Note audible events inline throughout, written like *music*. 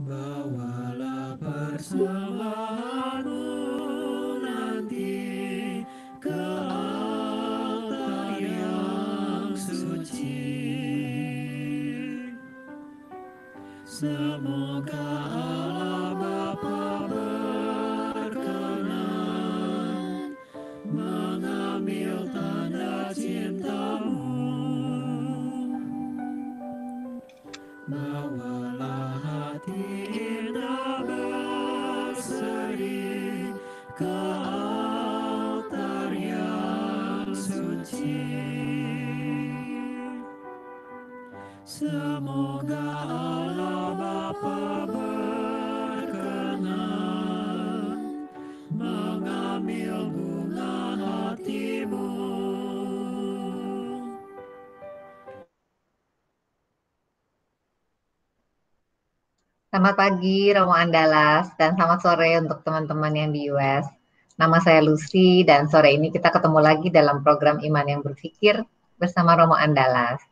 Bawalah persembahanmu nanti ke altar yang suci. Semoga Allah Selamat pagi Romo Andalas dan selamat sore untuk teman-teman yang di US. Nama saya Lucy dan sore ini kita ketemu lagi dalam program Iman yang Berpikir bersama Romo Andalas.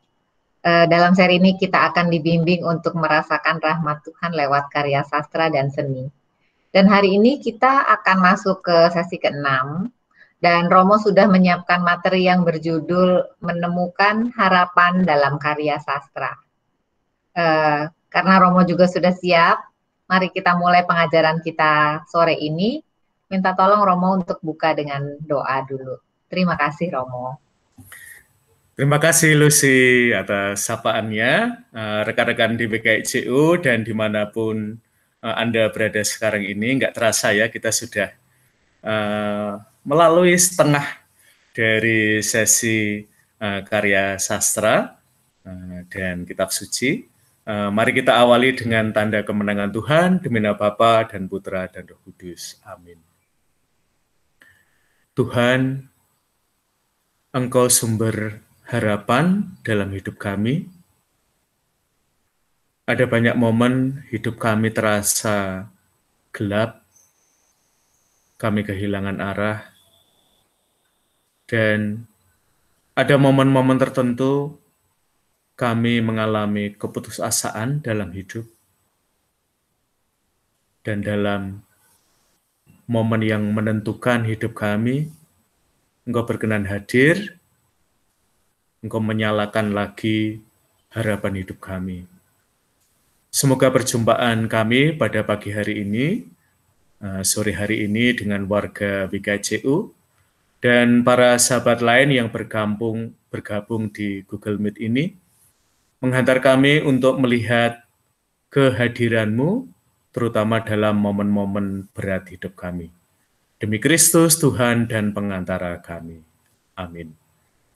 E, dalam seri ini kita akan dibimbing untuk merasakan rahmat Tuhan lewat karya sastra dan seni. Dan hari ini kita akan masuk ke sesi ke-6 dan Romo sudah menyiapkan materi yang berjudul Menemukan Harapan dalam Karya Sastra. E, karena Romo juga sudah siap, mari kita mulai pengajaran kita sore ini. Minta tolong Romo untuk buka dengan doa dulu. Terima kasih Romo. Terima kasih Lucy atas sapaannya, eh, rekan-rekan di BKICU dan dimanapun eh, Anda berada sekarang ini. Nggak terasa ya, kita sudah eh, melalui setengah dari sesi karya sastra dan kitab suci Eh, mari kita awali dengan tanda kemenangan Tuhan, demi nama Bapa dan Putra dan Roh Kudus. Amin. Tuhan, Engkau sumber harapan dalam hidup kami. Ada banyak momen hidup kami terasa gelap, kami kehilangan arah, dan ada momen-momen tertentu kami mengalami keputusasaan dalam hidup dan dalam momen yang menentukan hidup kami, Engkau berkenan hadir, Engkau menyalakan lagi harapan hidup kami. Semoga perjumpaan kami pada pagi hari ini, eh, sore hari ini dengan warga WKJU dan para sahabat lain yang bergabung bergabung di Google Meet ini menghantar kami untuk melihat kehadiranmu, terutama dalam momen-momen berat hidup kami. Demi Kristus, Tuhan dan pengantara kami. Amin.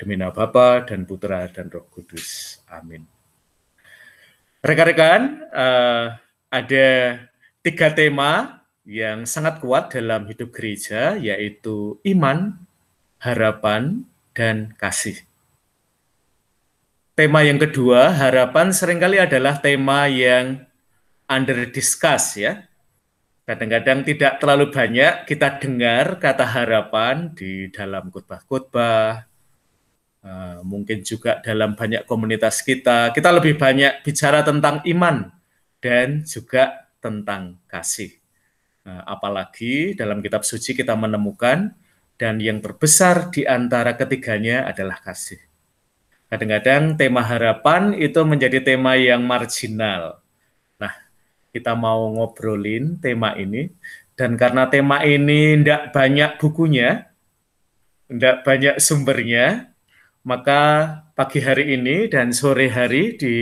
Demi nama Bapa dan Putra dan Roh Kudus. Amin. Rekan-rekan, uh, ada tiga tema yang sangat kuat dalam hidup gereja, yaitu iman, harapan, dan kasih tema yang kedua, harapan seringkali adalah tema yang under discuss ya. Kadang-kadang tidak terlalu banyak kita dengar kata harapan di dalam khotbah-khotbah, eh, mungkin juga dalam banyak komunitas kita. Kita lebih banyak bicara tentang iman dan juga tentang kasih. Eh, apalagi dalam kitab suci kita menemukan dan yang terbesar di antara ketiganya adalah kasih. Kadang-kadang tema harapan itu menjadi tema yang marginal. Nah, kita mau ngobrolin tema ini dan karena tema ini tidak banyak bukunya, tidak banyak sumbernya, maka pagi hari ini dan sore hari di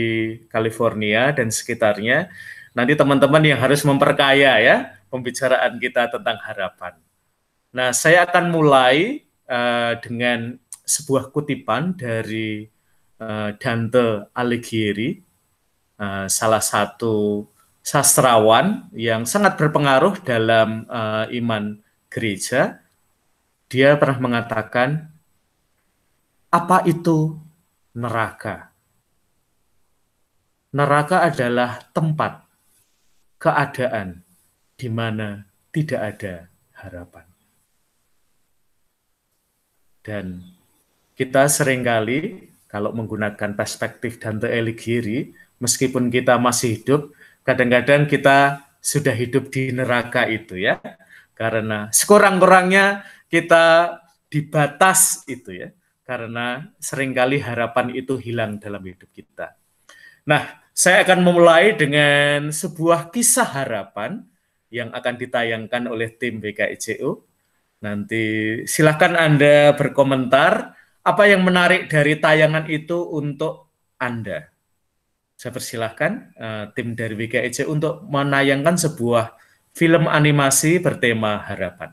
California dan sekitarnya nanti teman-teman yang harus memperkaya ya pembicaraan kita tentang harapan. Nah, saya akan mulai uh, dengan sebuah kutipan dari Eh, Dante Alighieri, eh, salah satu sastrawan yang sangat berpengaruh dalam eh, iman gereja. Dia pernah mengatakan, apa itu neraka? Neraka adalah tempat, keadaan di mana tidak ada harapan. Dan kita seringkali kalau menggunakan perspektif Dante Alighieri, meskipun kita masih hidup, kadang-kadang kita sudah hidup di neraka itu ya. Karena sekurang-kurangnya kita dibatas itu ya. Karena seringkali harapan itu hilang dalam hidup kita. Nah, saya akan memulai dengan sebuah kisah harapan yang akan ditayangkan oleh tim BKICU. Nanti Silakan Anda berkomentar apa yang menarik dari tayangan itu untuk Anda? Saya persilahkan uh, tim dari WKIC e untuk menayangkan sebuah film animasi bertema harapan.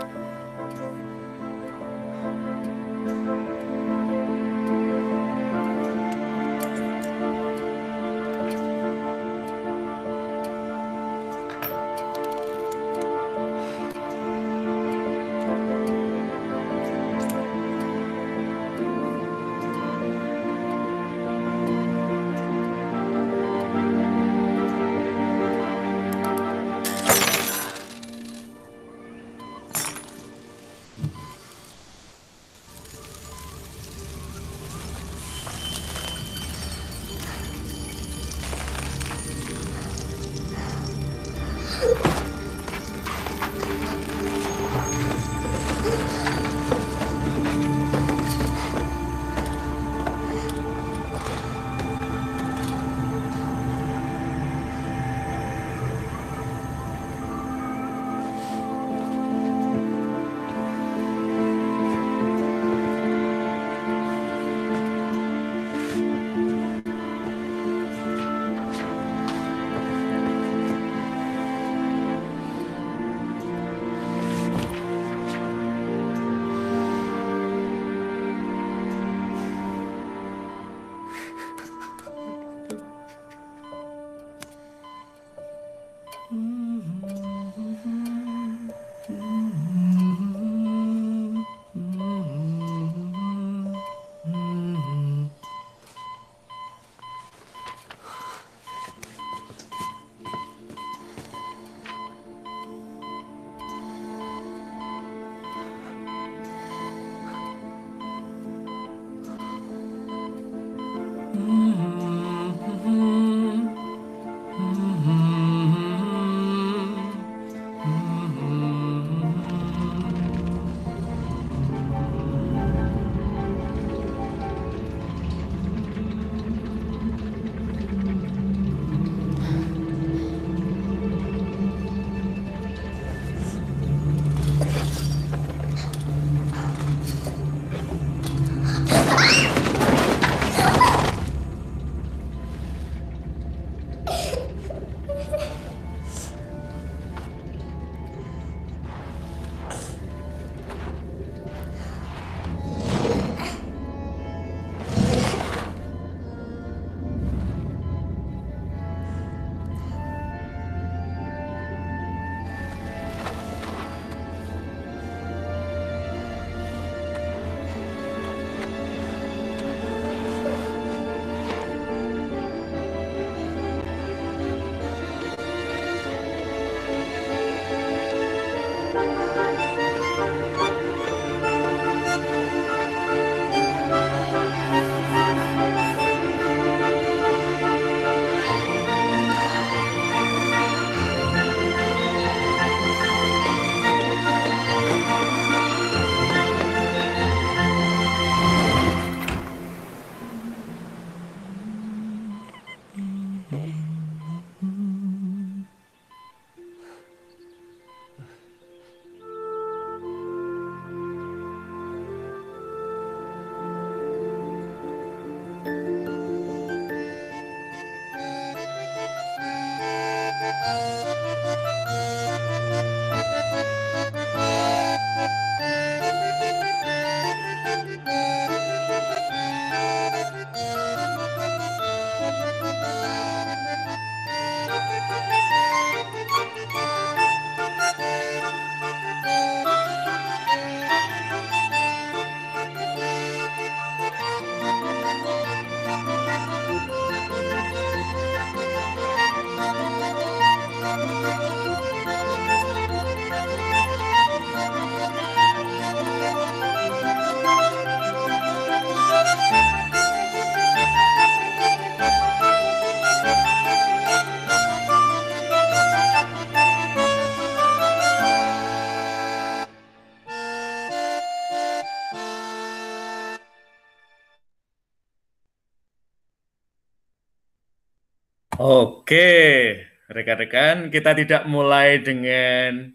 Thank you. Oke, rekan-rekan, kita tidak mulai dengan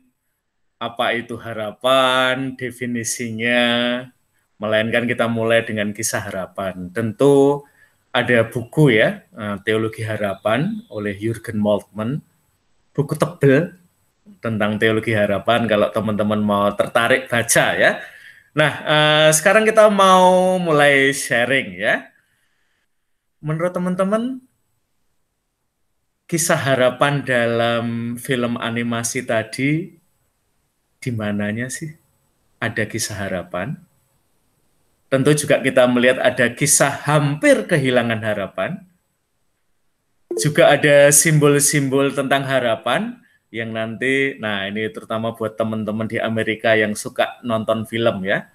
apa itu harapan, definisinya, melainkan kita mulai dengan kisah harapan. Tentu ada buku ya, eh, Teologi Harapan oleh Jürgen Moltmann, buku tebel tentang teologi harapan kalau teman-teman mau tertarik baca ya. Nah, eh, sekarang kita mau mulai sharing ya. Menurut teman-teman, kisah harapan dalam film animasi tadi di mananya sih? Ada kisah harapan. Tentu juga kita melihat ada kisah hampir kehilangan harapan. Juga ada simbol-simbol tentang harapan yang nanti, nah ini terutama buat teman-teman di Amerika yang suka nonton film ya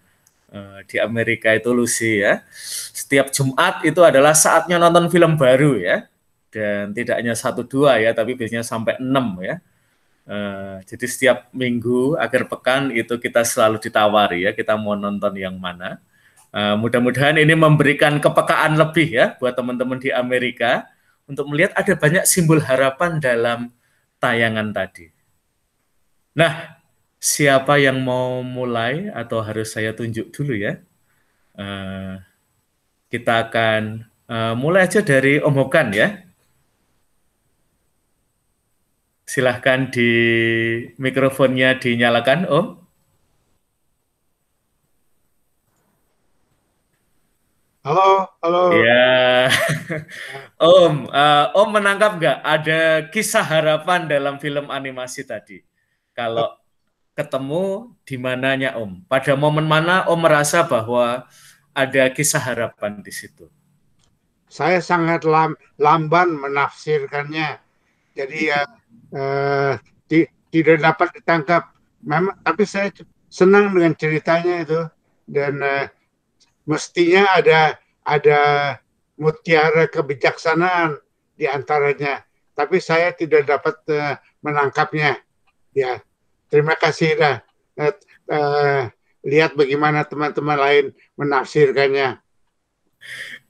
eh, di Amerika itu Lucy ya. Setiap Jumat itu adalah saatnya nonton film baru ya dan tidak hanya satu dua ya, tapi biasanya sampai enam ya. Uh, jadi setiap minggu akhir pekan itu kita selalu ditawari ya, kita mau nonton yang mana. Uh, mudah-mudahan ini memberikan kepekaan lebih ya buat teman-teman di Amerika untuk melihat ada banyak simbol harapan dalam tayangan tadi. Nah, siapa yang mau mulai atau harus saya tunjuk dulu ya? Uh, kita akan uh, mulai aja dari Om Hokan ya. Silahkan di mikrofonnya dinyalakan, Om. Halo, halo. Ya, *laughs* Om, uh, Om menangkap nggak ada kisah harapan dalam film animasi tadi? Kalau oh. ketemu di mananya Om? Pada momen mana Om merasa bahwa ada kisah harapan di situ? Saya sangat lamban menafsirkannya. Jadi ya Eh, tidak dapat ditangkap. Memang, tapi saya senang dengan ceritanya itu dan uh, mestinya ada ada mutiara kebijaksanaan di antaranya. Tapi saya tidak dapat uh, menangkapnya. Ya, terima kasih dah. Uh, uh, lihat bagaimana teman-teman lain menafsirkannya.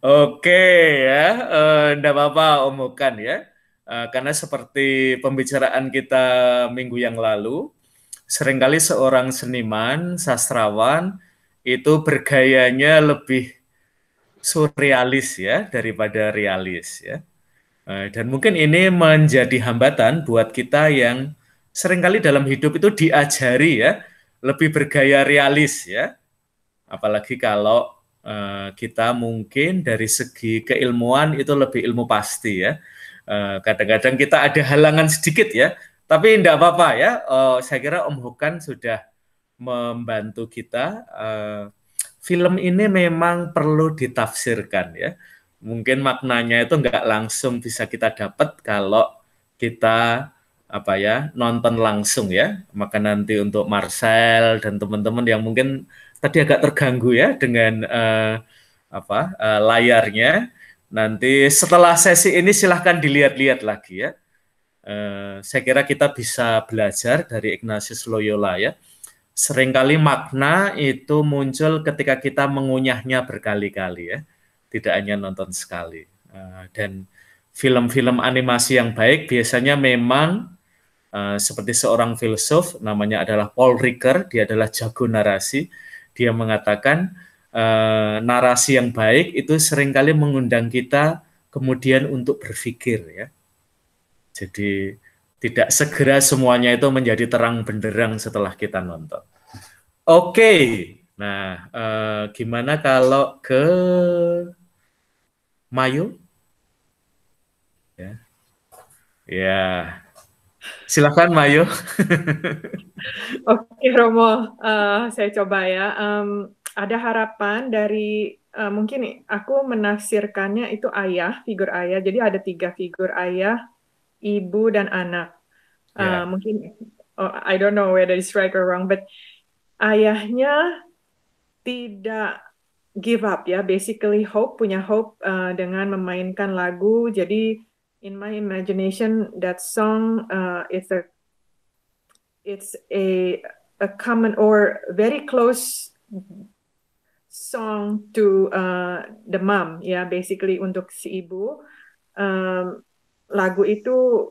Oke ya, uh, apa-apa omongkan ya. Eh, karena seperti pembicaraan kita minggu yang lalu, seringkali seorang seniman, sastrawan itu bergayanya lebih surrealis ya daripada realis ya. Eh, dan mungkin ini menjadi hambatan buat kita yang seringkali dalam hidup itu diajari ya lebih bergaya realis ya. Apalagi kalau eh, kita mungkin dari segi keilmuan itu lebih ilmu pasti ya Eh, kadang-kadang uh, kita ada halangan sedikit ya, tapi tidak apa-apa ya. Uh, saya kira Om Hukan sudah membantu kita. Uh, film ini memang perlu ditafsirkan ya. Mungkin maknanya itu nggak langsung bisa kita dapat kalau kita apa ya nonton langsung ya. Maka nanti untuk Marcel dan teman-teman yang mungkin tadi agak terganggu ya dengan uh, apa uh, layarnya Nanti setelah sesi ini silahkan dilihat-lihat lagi ya. Eh, saya kira kita bisa belajar dari Ignatius Loyola ya. Seringkali makna itu muncul ketika kita mengunyahnya berkali-kali ya. Tidak hanya nonton sekali. Eh, dan film-film animasi yang baik biasanya memang eh, seperti seorang filsuf namanya adalah Paul Ricoeur, dia adalah jago narasi. Dia mengatakan eh, narasi yang baik itu seringkali mengundang kita kemudian untuk berpikir ya. Jadi tidak segera semuanya itu menjadi terang benderang setelah kita nonton. Oke, nah eh, gimana kalau ke Mayu? Ya, ya. Silakan Mayu. *laughs* Oke Romo, uh, saya coba ya. Um, ada harapan dari uh, mungkin aku menafsirkannya itu ayah, figur ayah. Jadi ada tiga figur ayah, ibu dan anak. Yeah. Ya. mungkin oh, I don't know whether it's right or wrong, but ayahnya tidak give up ya, basically hope punya hope uh, dengan memainkan lagu. Jadi in my imagination that song uh, eh, is a it's a a common or very close song to uh, the mom ya basically untuk si ibu um, lagu itu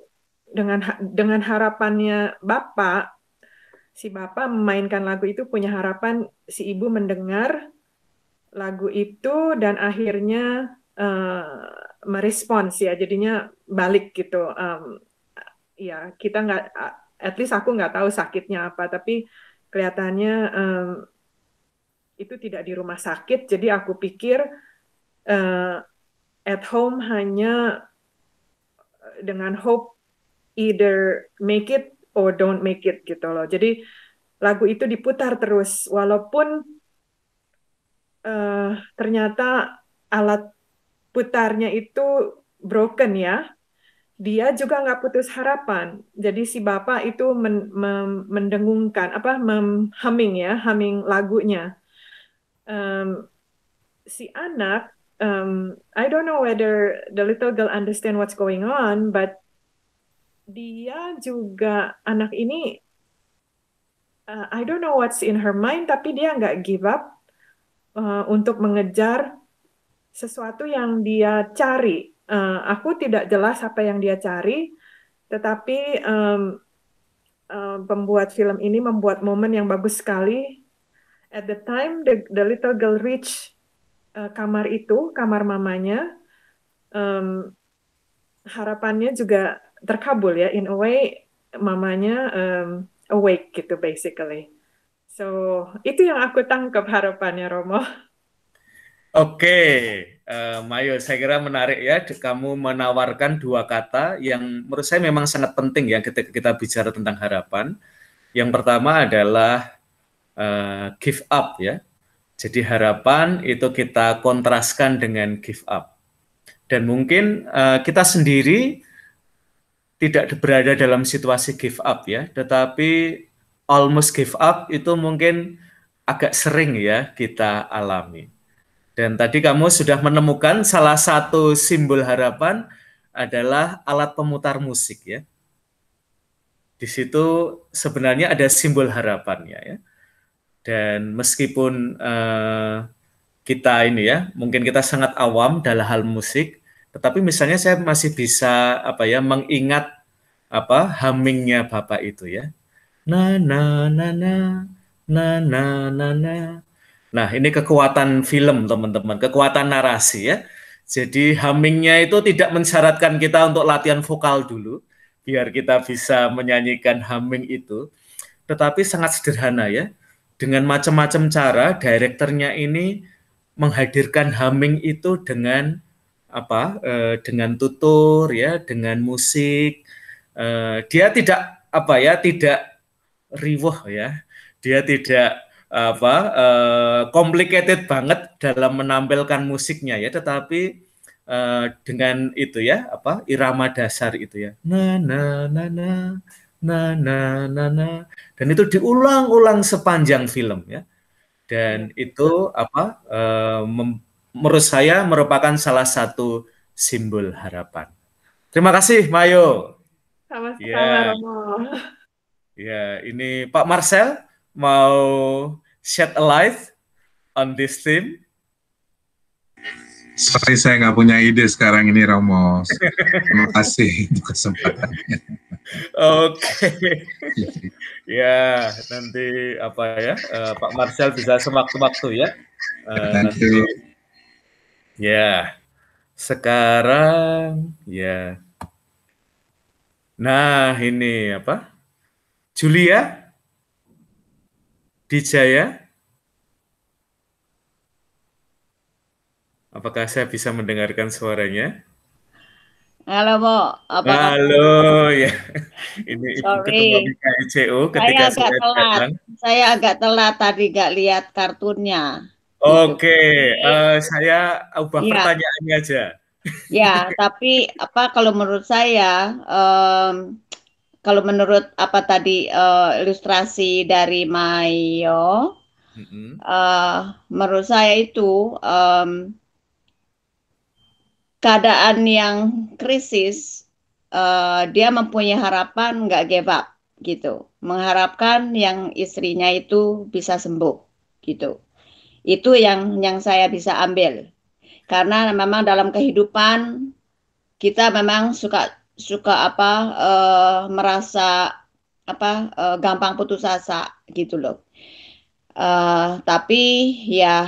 dengan dengan harapannya bapak si bapak memainkan lagu itu punya harapan si ibu mendengar lagu itu dan akhirnya uh, merespons ya jadinya balik gitu um, ya kita nggak at least aku nggak tahu sakitnya apa tapi kelihatannya um, itu tidak di rumah sakit jadi aku pikir uh, at home hanya eh, dengan hope either make it or don't make it gitu loh jadi lagu itu diputar terus walaupun uh, ternyata alat putarnya itu broken ya dia juga nggak putus harapan. Jadi si bapak itu men, mendengungkan apa mem, humming ya, humming lagunya um, si anak um, I don't know whether the little girl understand what's going on, but dia juga anak ini uh, I don't know what's in her mind, tapi dia nggak give up uh, untuk mengejar sesuatu yang dia cari. Uh, aku tidak jelas apa yang dia cari, tetapi um, uh, pembuat film ini membuat momen yang bagus sekali At the time, the, the little girl reach uh, kamar itu, kamar mamanya. Um, harapannya juga terkabul ya, in a way mamanya um, awake gitu basically. So itu yang aku tangkap harapannya Romo. Oke, okay. uh, eh, Mayo, saya kira menarik ya. Kamu menawarkan dua kata yang menurut saya memang sangat penting ya ketika kita bicara tentang harapan. Yang pertama adalah uh, give up ya. Jadi harapan itu kita kontraskan dengan give up. Dan mungkin uh, kita sendiri tidak berada dalam situasi give up ya, tetapi almost give up itu mungkin agak sering ya kita alami. Dan tadi kamu sudah menemukan salah satu simbol harapan adalah alat pemutar musik ya. Di situ sebenarnya ada simbol harapannya ya dan meskipun uh, kita ini ya, mungkin kita sangat awam dalam hal musik, tetapi misalnya saya masih bisa apa ya mengingat apa hummingnya bapak itu ya. Na na na na na na na na. Nah, ini kekuatan film teman-teman, kekuatan narasi ya. Jadi hummingnya itu tidak mensyaratkan kita untuk latihan vokal dulu, biar kita bisa menyanyikan humming itu. Tetapi sangat sederhana ya dengan macam-macam cara direkturnya ini menghadirkan humming itu dengan apa eh, dengan tutur ya dengan musik eh, dia tidak apa ya tidak riwuh ya dia tidak apa eh, complicated banget dalam menampilkan musiknya ya tetapi eh, dengan itu ya apa irama dasar itu ya na na na na na na na dan itu diulang-ulang sepanjang film ya dan iya. itu apa eh, mem, menurut saya merupakan salah satu simbol harapan terima kasih Mayo sama-sama ya yeah. yeah, ini Pak Marcel mau shed a light on this theme Sorry saya nggak punya ide sekarang ini Romo. Terima kasih untuk kesempatannya. Oke. Okay. *laughs* ya, nanti apa ya? Uh, Pak Marcel bisa sewaktu-waktu ya. Uh, Thank you. Ya. Sekarang ya. Nah, ini apa? Julia Dijaya Apakah saya bisa mendengarkan suaranya? Halo, Bo. Apa Halo, ya. *laughs* Ini Sorry. ketua ICO ketika saya agak saya telat. Datang. Saya agak telat tadi gak lihat kartunnya. Oke, okay. Gitu. uh, eh, saya ubah ya. pertanyaannya aja. Ya, tapi apa kalau menurut saya um, kalau menurut apa tadi uh, ilustrasi dari Mayo mm -hmm. uh, menurut saya itu um, keadaan yang krisis uh, dia mempunyai harapan nggak give up gitu mengharapkan yang istrinya itu bisa sembuh gitu itu yang yang saya bisa ambil karena memang dalam kehidupan kita memang suka suka apa uh, merasa apa uh, gampang putus asa gitu loh uh, tapi ya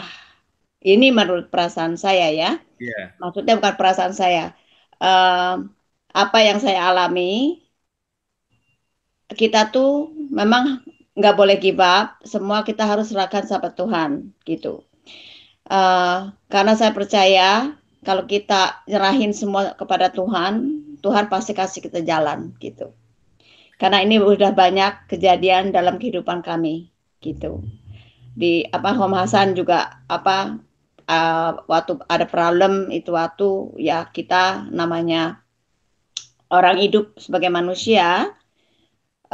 ini menurut perasaan saya ya. Yeah. Maksudnya bukan perasaan saya. Uh, apa yang saya alami, kita tuh memang nggak boleh give up. Semua kita harus serahkan sama Tuhan gitu. Uh, karena saya percaya kalau kita nyerahin semua kepada Tuhan, Tuhan pasti kasih kita jalan gitu. Karena ini udah banyak kejadian dalam kehidupan kami gitu. Di apa Om Hasan juga apa uh, waktu ada problem itu waktu ya kita namanya orang hidup sebagai manusia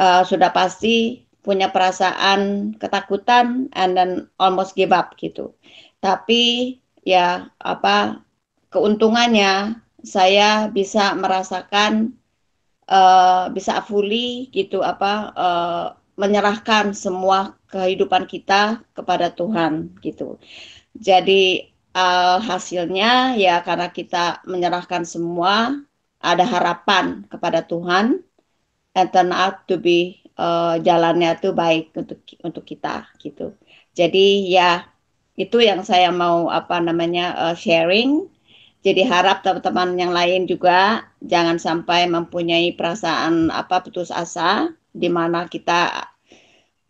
uh, sudah pasti punya perasaan ketakutan and then almost give up gitu. Tapi ya apa keuntungannya saya bisa merasakan uh, bisa fully gitu apa uh, menyerahkan semua kehidupan kita kepada Tuhan gitu. Jadi uh, hasilnya ya karena kita menyerahkan semua ada harapan kepada Tuhan and turn out to be uh, jalannya tuh baik untuk untuk kita gitu. Jadi ya itu yang saya mau apa namanya uh, sharing. Jadi harap teman-teman yang lain juga jangan sampai mempunyai perasaan apa putus asa di mana kita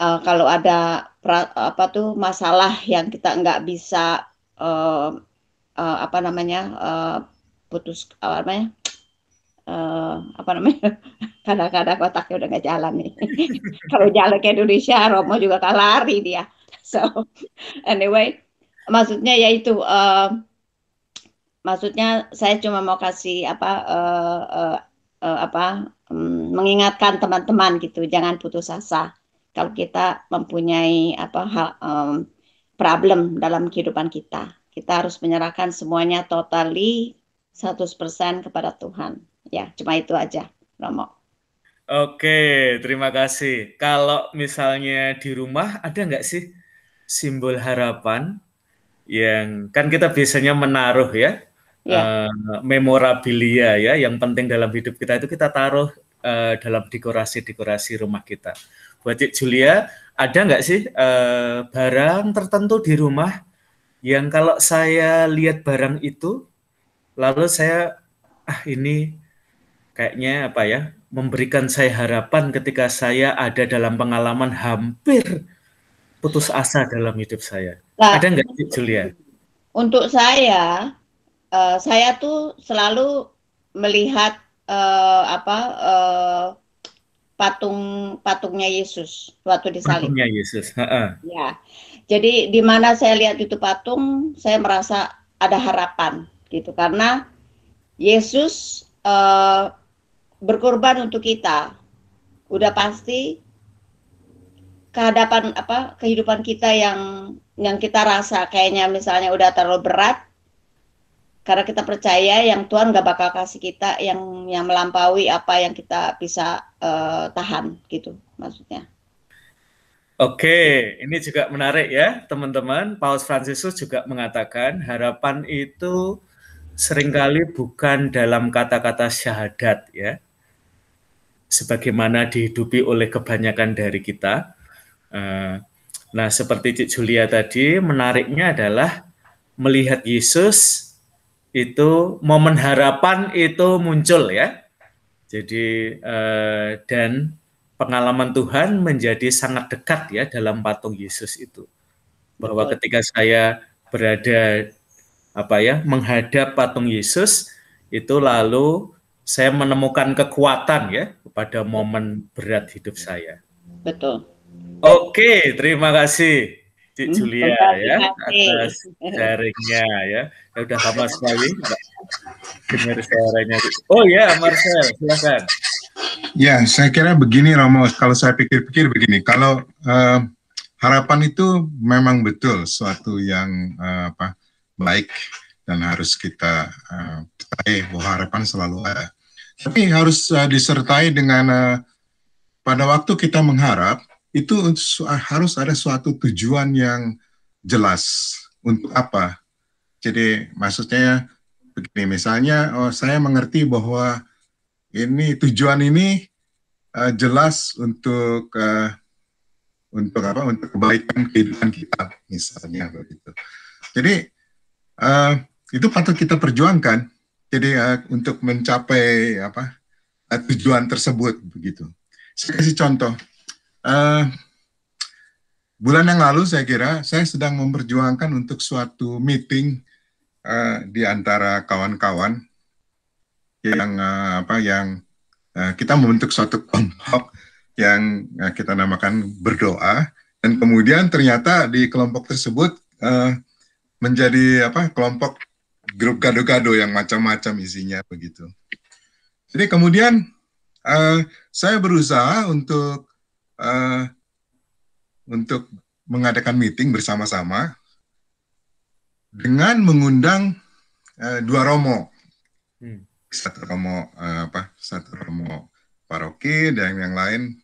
uh, kalau ada pra, apa tuh masalah yang kita nggak bisa uh, uh, apa namanya uh, putus apa namanya uh, apa namanya *laughs* kadang-kadang kotaknya udah nggak jalan nih *laughs* kalau jalan ke Indonesia Romo juga kalah lari dia *laughs* so anyway maksudnya yaitu uh, maksudnya saya cuma mau kasih apa uh, uh, uh, apa mm, mengingatkan teman-teman gitu jangan putus asa kalau kita mempunyai apa hal, um, problem dalam kehidupan kita. Kita harus menyerahkan semuanya totally 100% kepada Tuhan. Ya, cuma itu aja, Romo. Oke, terima kasih. Kalau misalnya di rumah ada nggak sih simbol harapan yang kan kita biasanya menaruh ya, ya. Uh, memorabilia ya, yang penting dalam hidup kita itu kita taruh uh, dalam dekorasi-dekorasi rumah kita buat Julia ada nggak sih uh, barang tertentu di rumah yang kalau saya lihat barang itu lalu saya ah ini kayaknya apa ya memberikan saya harapan ketika saya ada dalam pengalaman hampir putus asa dalam hidup saya. Nah, ada nggak sih Julia? Untuk saya, uh, saya tuh selalu melihat uh, apa uh, patung patungnya Yesus waktu disalib. Patungnya Yesus. Ya. Jadi di mana saya lihat itu patung, saya merasa ada harapan gitu karena Yesus uh, berkorban untuk kita. Udah pasti kehadapan apa kehidupan kita yang yang kita rasa kayaknya misalnya udah terlalu berat karena kita percaya yang Tuhan nggak bakal kasih kita yang yang melampaui apa yang kita bisa uh, tahan gitu maksudnya. Oke, ini juga menarik ya teman-teman. Paus Fransiskus juga mengatakan harapan itu seringkali bukan dalam kata-kata syahadat ya. Sebagaimana dihidupi oleh kebanyakan dari kita. Eh, nah, seperti Cik Julia tadi, menariknya adalah melihat Yesus itu momen harapan itu muncul ya. Jadi eh, dan pengalaman Tuhan menjadi sangat dekat ya dalam patung Yesus itu. Bahwa Betul. ketika saya berada apa ya menghadap patung Yesus itu lalu saya menemukan kekuatan ya pada momen berat hidup saya. Betul. Oke, terima kasih. Cik hmm, Julia hmm, ya atas sharingnya ya. ya udah lama sekali dengar suaranya. Oh ya Marcel silakan. Ya saya kira begini Romo kalau saya pikir-pikir begini kalau uh, harapan itu memang betul suatu yang uh, apa baik dan harus kita uh, bahwa harapan selalu ada. Tapi harus uh, disertai dengan uh, pada waktu kita mengharap itu harus ada suatu tujuan yang jelas untuk apa. Jadi maksudnya begini, misalnya oh, saya mengerti bahwa ini tujuan ini uh, jelas untuk uh, untuk apa? Untuk kebaikan kehidupan kita misalnya begitu. Jadi uh, itu patut kita perjuangkan. Jadi uh, untuk mencapai apa uh, tujuan tersebut begitu. Saya kasih contoh Eh, bulan yang lalu saya kira saya sedang memperjuangkan untuk suatu meeting uh, di antara kawan-kawan yang uh, apa yang uh, kita membentuk suatu kelompok yang uh, kita namakan berdoa dan kemudian ternyata di kelompok tersebut uh, menjadi apa kelompok grup gado-gado yang macam-macam isinya begitu. Jadi kemudian uh, saya berusaha untuk Eh, untuk mengadakan meeting bersama-sama dengan mengundang uh, dua romo, hmm. satu romo uh, apa, satu romo paroki dan yang lain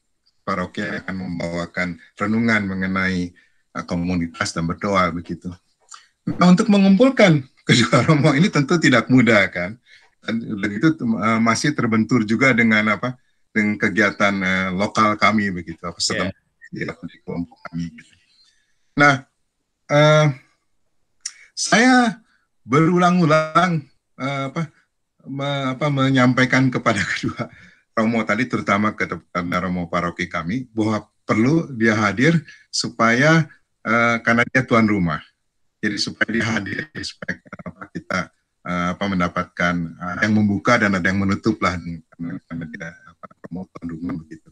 paroki akan membawakan renungan mengenai uh, komunitas dan berdoa begitu. Nah untuk mengumpulkan *laughs* kedua romo ini tentu tidak mudah kan, dan begitu uh, masih terbentur juga dengan apa dengan kegiatan uh, lokal kami begitu apa yeah. Iya. di kelompok kami. Gitu. Nah, uh, saya berulang-ulang uh, apa, me, apa menyampaikan kepada *laughs* kedua Romo tadi terutama ke Romo paroki kami bahwa perlu dia hadir supaya uh, karena dia tuan rumah. Jadi supaya dia hadir supaya kita uh, apa mendapatkan uh, yang membuka dan ada yang menutup lah karena, karena dia mau kandungan begitu.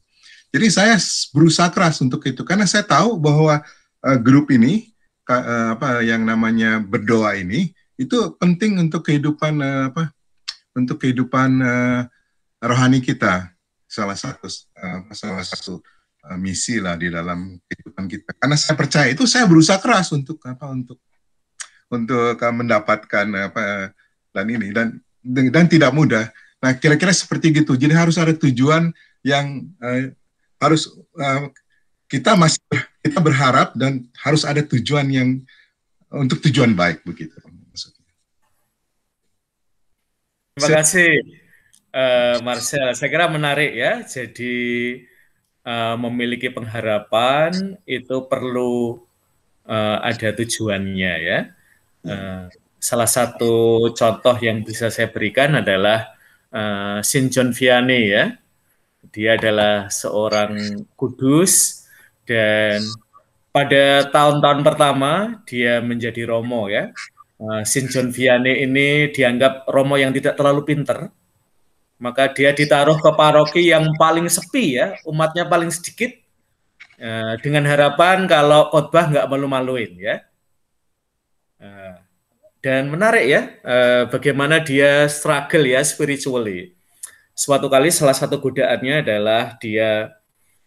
Jadi saya berusaha keras untuk itu karena saya tahu bahwa uh, grup ini ka, uh, apa yang namanya berdoa ini itu penting untuk kehidupan uh, apa untuk kehidupan uh, rohani kita salah satu uh, salah satu uh, misi lah di dalam kehidupan kita karena saya percaya itu saya berusaha keras untuk apa untuk untuk mendapatkan apa dan ini dan dan tidak mudah Nah, kira-kira seperti gitu. Jadi harus ada tujuan yang eh, harus eh, kita masih kita berharap dan harus ada tujuan yang untuk tujuan baik begitu. Terima kasih uh, Marcel. Saya kira menarik ya. Jadi uh, memiliki pengharapan itu perlu uh, ada tujuannya ya. Uh, salah satu contoh yang bisa saya berikan adalah uh, eh, John Vianney ya. Dia adalah seorang kudus dan pada tahun-tahun pertama dia menjadi Romo ya. Uh, eh, John Vianney ini dianggap Romo yang tidak terlalu pinter. Maka dia ditaruh ke paroki yang paling sepi ya, umatnya paling sedikit. Eh, dengan harapan kalau khotbah nggak malu-maluin ya dan menarik ya, eh, bagaimana dia struggle ya spiritually. Suatu kali salah satu godaannya adalah dia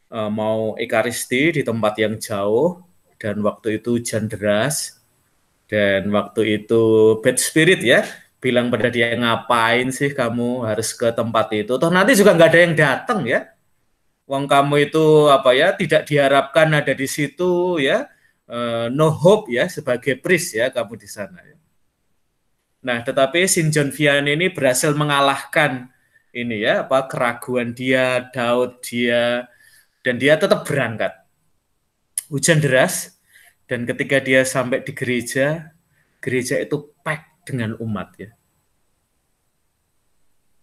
eh, mau ekaristi di tempat yang jauh dan waktu itu hujan deras dan waktu itu bad spirit ya bilang pada dia ngapain sih kamu harus ke tempat itu toh nanti juga nggak ada yang datang ya uang kamu itu apa ya tidak diharapkan ada di situ ya uh, no hope ya sebagai pris ya kamu di sana ya. Nah, tetapi Sin John Vian ini berhasil mengalahkan ini ya apa keraguan dia, Daud dia, dan dia tetap berangkat. Hujan deras dan ketika dia sampai di gereja, gereja itu pack dengan umat ya.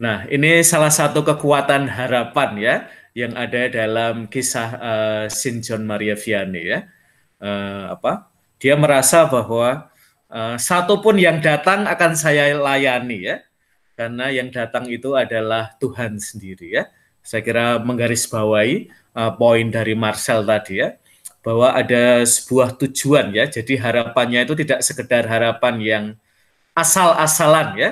Nah, ini salah satu kekuatan harapan ya yang ada dalam kisah uh, eh, Sin John Maria Vianney ya. Uh, apa? Dia merasa bahwa satu eh, satupun yang datang akan saya layani ya. Karena yang datang itu adalah Tuhan sendiri ya. Saya kira menggarisbawahi uh, poin dari Marcel tadi ya bahwa ada sebuah tujuan ya. Jadi harapannya itu tidak sekedar harapan yang asal-asalan ya.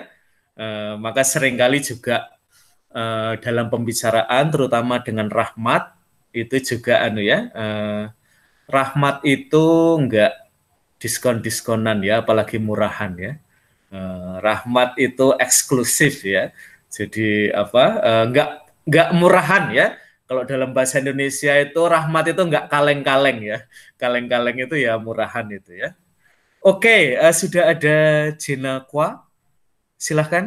Uh, maka seringkali juga uh, dalam pembicaraan terutama dengan rahmat itu juga anu ya. Uh, rahmat itu enggak diskon-diskonan ya, apalagi murahan ya. Eh, rahmat itu eksklusif ya. Jadi apa? Enggak eh, nggak murahan ya. Kalau dalam bahasa Indonesia itu rahmat itu nggak kaleng-kaleng ya. Kaleng-kaleng itu ya murahan itu ya. Oke, eh, sudah ada Jina Kwa. Silahkan.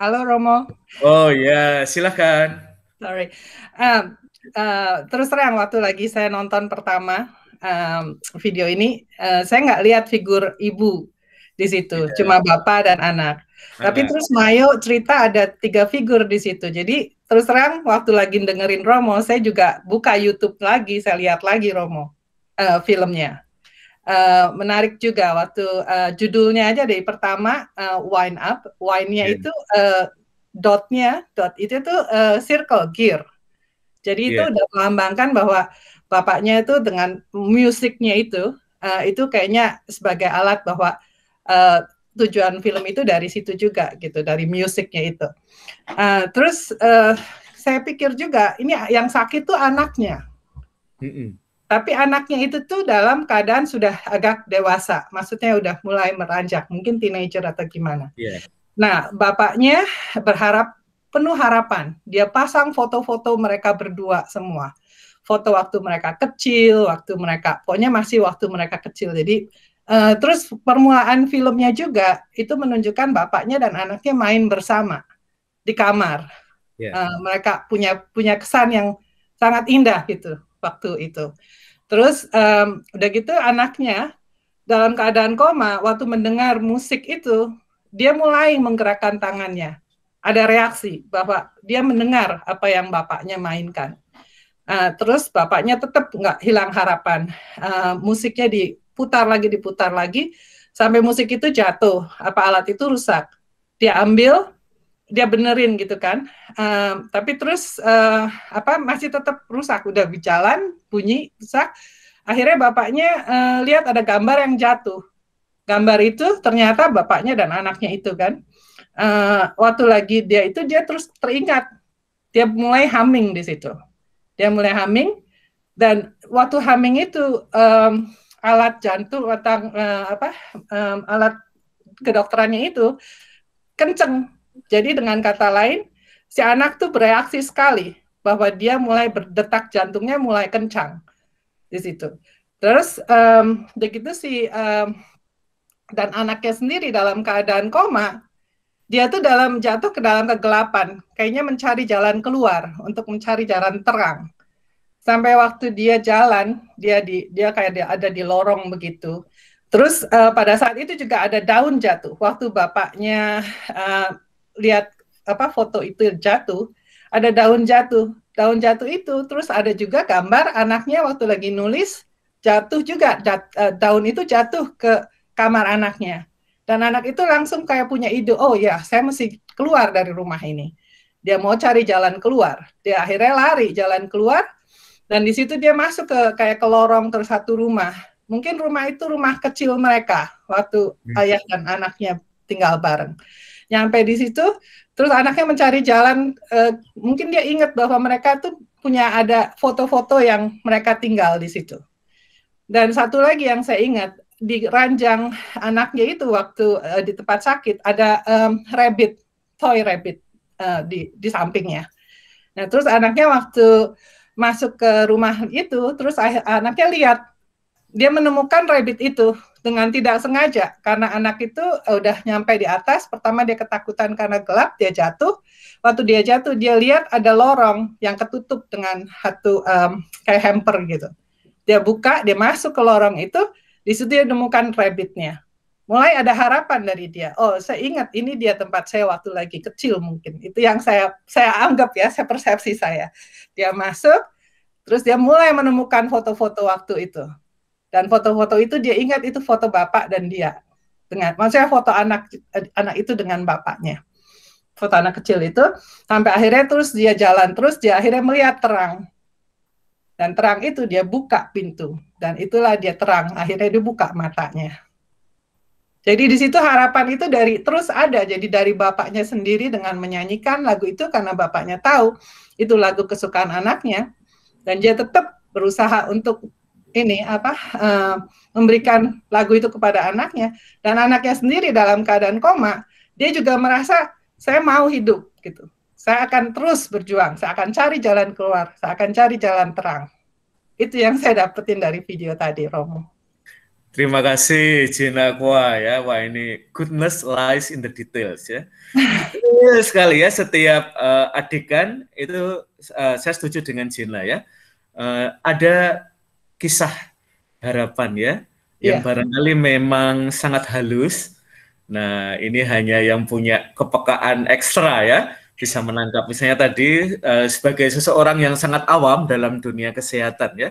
Halo Romo. Oh ya, yeah. silahkan. Sorry. Um, uh, terus terang waktu lagi saya nonton pertama um, video ini, uh, saya nggak lihat figur ibu di situ, yeah. cuma bapak dan anak. Yeah. Tapi terus Mayo cerita ada tiga figur di situ. Jadi terus terang waktu lagi dengerin Romo, saya juga buka YouTube lagi, saya lihat lagi Romo uh, filmnya. Uh, menarik juga waktu uh, judulnya aja dari pertama uh, wine up, wine-nya yeah. itu uh, dotnya, dot itu tuh uh, circle gear jadi yeah. itu iya. udah melambangkan bahwa bapaknya itu dengan musiknya itu uh, itu kayaknya sebagai alat bahwa uh, tujuan film itu dari situ juga gitu dari musiknya itu uh, terus uh, saya pikir juga ini yang sakit tuh anaknya mm -mm. tapi anaknya itu tuh dalam keadaan sudah agak dewasa maksudnya udah mulai meranjak mungkin teenager atau gimana yeah. nah bapaknya berharap penuh harapan. Dia pasang foto-foto mereka berdua semua. Foto waktu mereka kecil, waktu mereka, pokoknya masih waktu mereka kecil. Jadi uh, terus permulaan filmnya juga itu menunjukkan bapaknya dan anaknya main bersama di kamar. Yeah. Ya. Uh, mereka punya punya kesan yang sangat indah gitu waktu itu. Terus um, udah gitu anaknya dalam keadaan koma waktu mendengar musik itu dia mulai menggerakkan tangannya ada reaksi bapak dia mendengar apa yang bapaknya mainkan. Uh, terus bapaknya tetap nggak hilang harapan. Uh, musiknya diputar lagi, diputar lagi, sampai musik itu jatuh, apa alat itu rusak. Dia ambil, dia benerin gitu kan. Uh, tapi terus uh, apa masih tetap rusak, udah berjalan, bunyi rusak. Akhirnya bapaknya uh, lihat ada gambar yang jatuh. Gambar itu ternyata bapaknya dan anaknya itu kan uh, waktu lagi dia itu dia terus teringat dia mulai humming di situ dia mulai humming dan waktu humming itu um, alat jantung atau uh, eh, apa um, alat kedokterannya itu kenceng jadi dengan kata lain si anak tuh bereaksi sekali bahwa dia mulai berdetak jantungnya mulai kencang di situ terus um, begitu si um, dan anaknya sendiri dalam keadaan koma dia tuh dalam jatuh ke dalam kegelapan, kayaknya mencari jalan keluar untuk mencari jalan terang. Sampai waktu dia jalan, dia di dia kayak dia ada di lorong begitu. Terus uh, pada saat itu juga ada daun jatuh. Waktu bapaknya uh, lihat apa foto itu jatuh, ada daun jatuh. Daun jatuh itu terus ada juga gambar anaknya waktu lagi nulis jatuh juga jat, uh, daun itu jatuh ke kamar anaknya dan anak itu langsung kayak punya ide, oh ya saya mesti keluar dari rumah ini. Dia mau cari jalan keluar. Dia akhirnya lari jalan keluar, dan di situ dia masuk ke kayak ke lorong terus satu rumah. Mungkin rumah itu rumah kecil mereka waktu hmm. ayah dan anaknya tinggal bareng. Nyampe di situ, terus anaknya mencari jalan. Eh, mungkin dia ingat bahwa mereka tuh punya ada foto-foto yang mereka tinggal di situ. Dan satu lagi yang saya ingat, di ranjang anaknya itu waktu uh, di tempat sakit ada um, rabbit toy rabbit uh, di di sampingnya. Nah terus anaknya waktu masuk ke rumah itu terus anaknya lihat dia menemukan rabbit itu dengan tidak sengaja karena anak itu eh, udah nyampe di atas pertama dia ketakutan karena gelap dia jatuh waktu dia jatuh dia lihat ada lorong yang ketutup dengan satu um, kayak hamper gitu dia buka dia masuk ke lorong itu di situ dia nemukan rabbitnya. Mulai ada harapan dari dia. Oh, saya ingat ini dia tempat saya waktu lagi kecil mungkin. Itu yang saya saya anggap ya, saya persepsi saya. Dia masuk, terus dia mulai menemukan foto-foto waktu itu. Dan foto-foto itu dia ingat itu foto bapak dan dia. Dengan maksudnya foto anak anak itu dengan bapaknya foto anak kecil itu sampai akhirnya terus dia jalan terus dia akhirnya melihat terang dan terang itu dia buka pintu dan itulah dia terang akhirnya dia buka matanya jadi di situ harapan itu dari terus ada jadi dari bapaknya sendiri dengan menyanyikan lagu itu karena bapaknya tahu itu lagu kesukaan anaknya dan dia tetap berusaha untuk ini apa uh, memberikan lagu itu kepada anaknya dan anaknya sendiri dalam keadaan koma dia juga merasa saya mau hidup gitu saya akan terus berjuang saya akan cari jalan keluar saya akan cari jalan terang itu yang saya dapetin dari video tadi, Romo. Terima kasih Cina Kwa ya. Wah ini goodness lies in the details ya. *laughs* sekali ya setiap uh, adegan itu uh, saya setuju dengan Cina ya. Uh, ada kisah harapan ya, ya yang barangkali memang sangat halus. Nah, ini hanya yang punya kepekaan ekstra ya bisa menangkap misalnya tadi uh, sebagai seseorang yang sangat awam dalam dunia kesehatan ya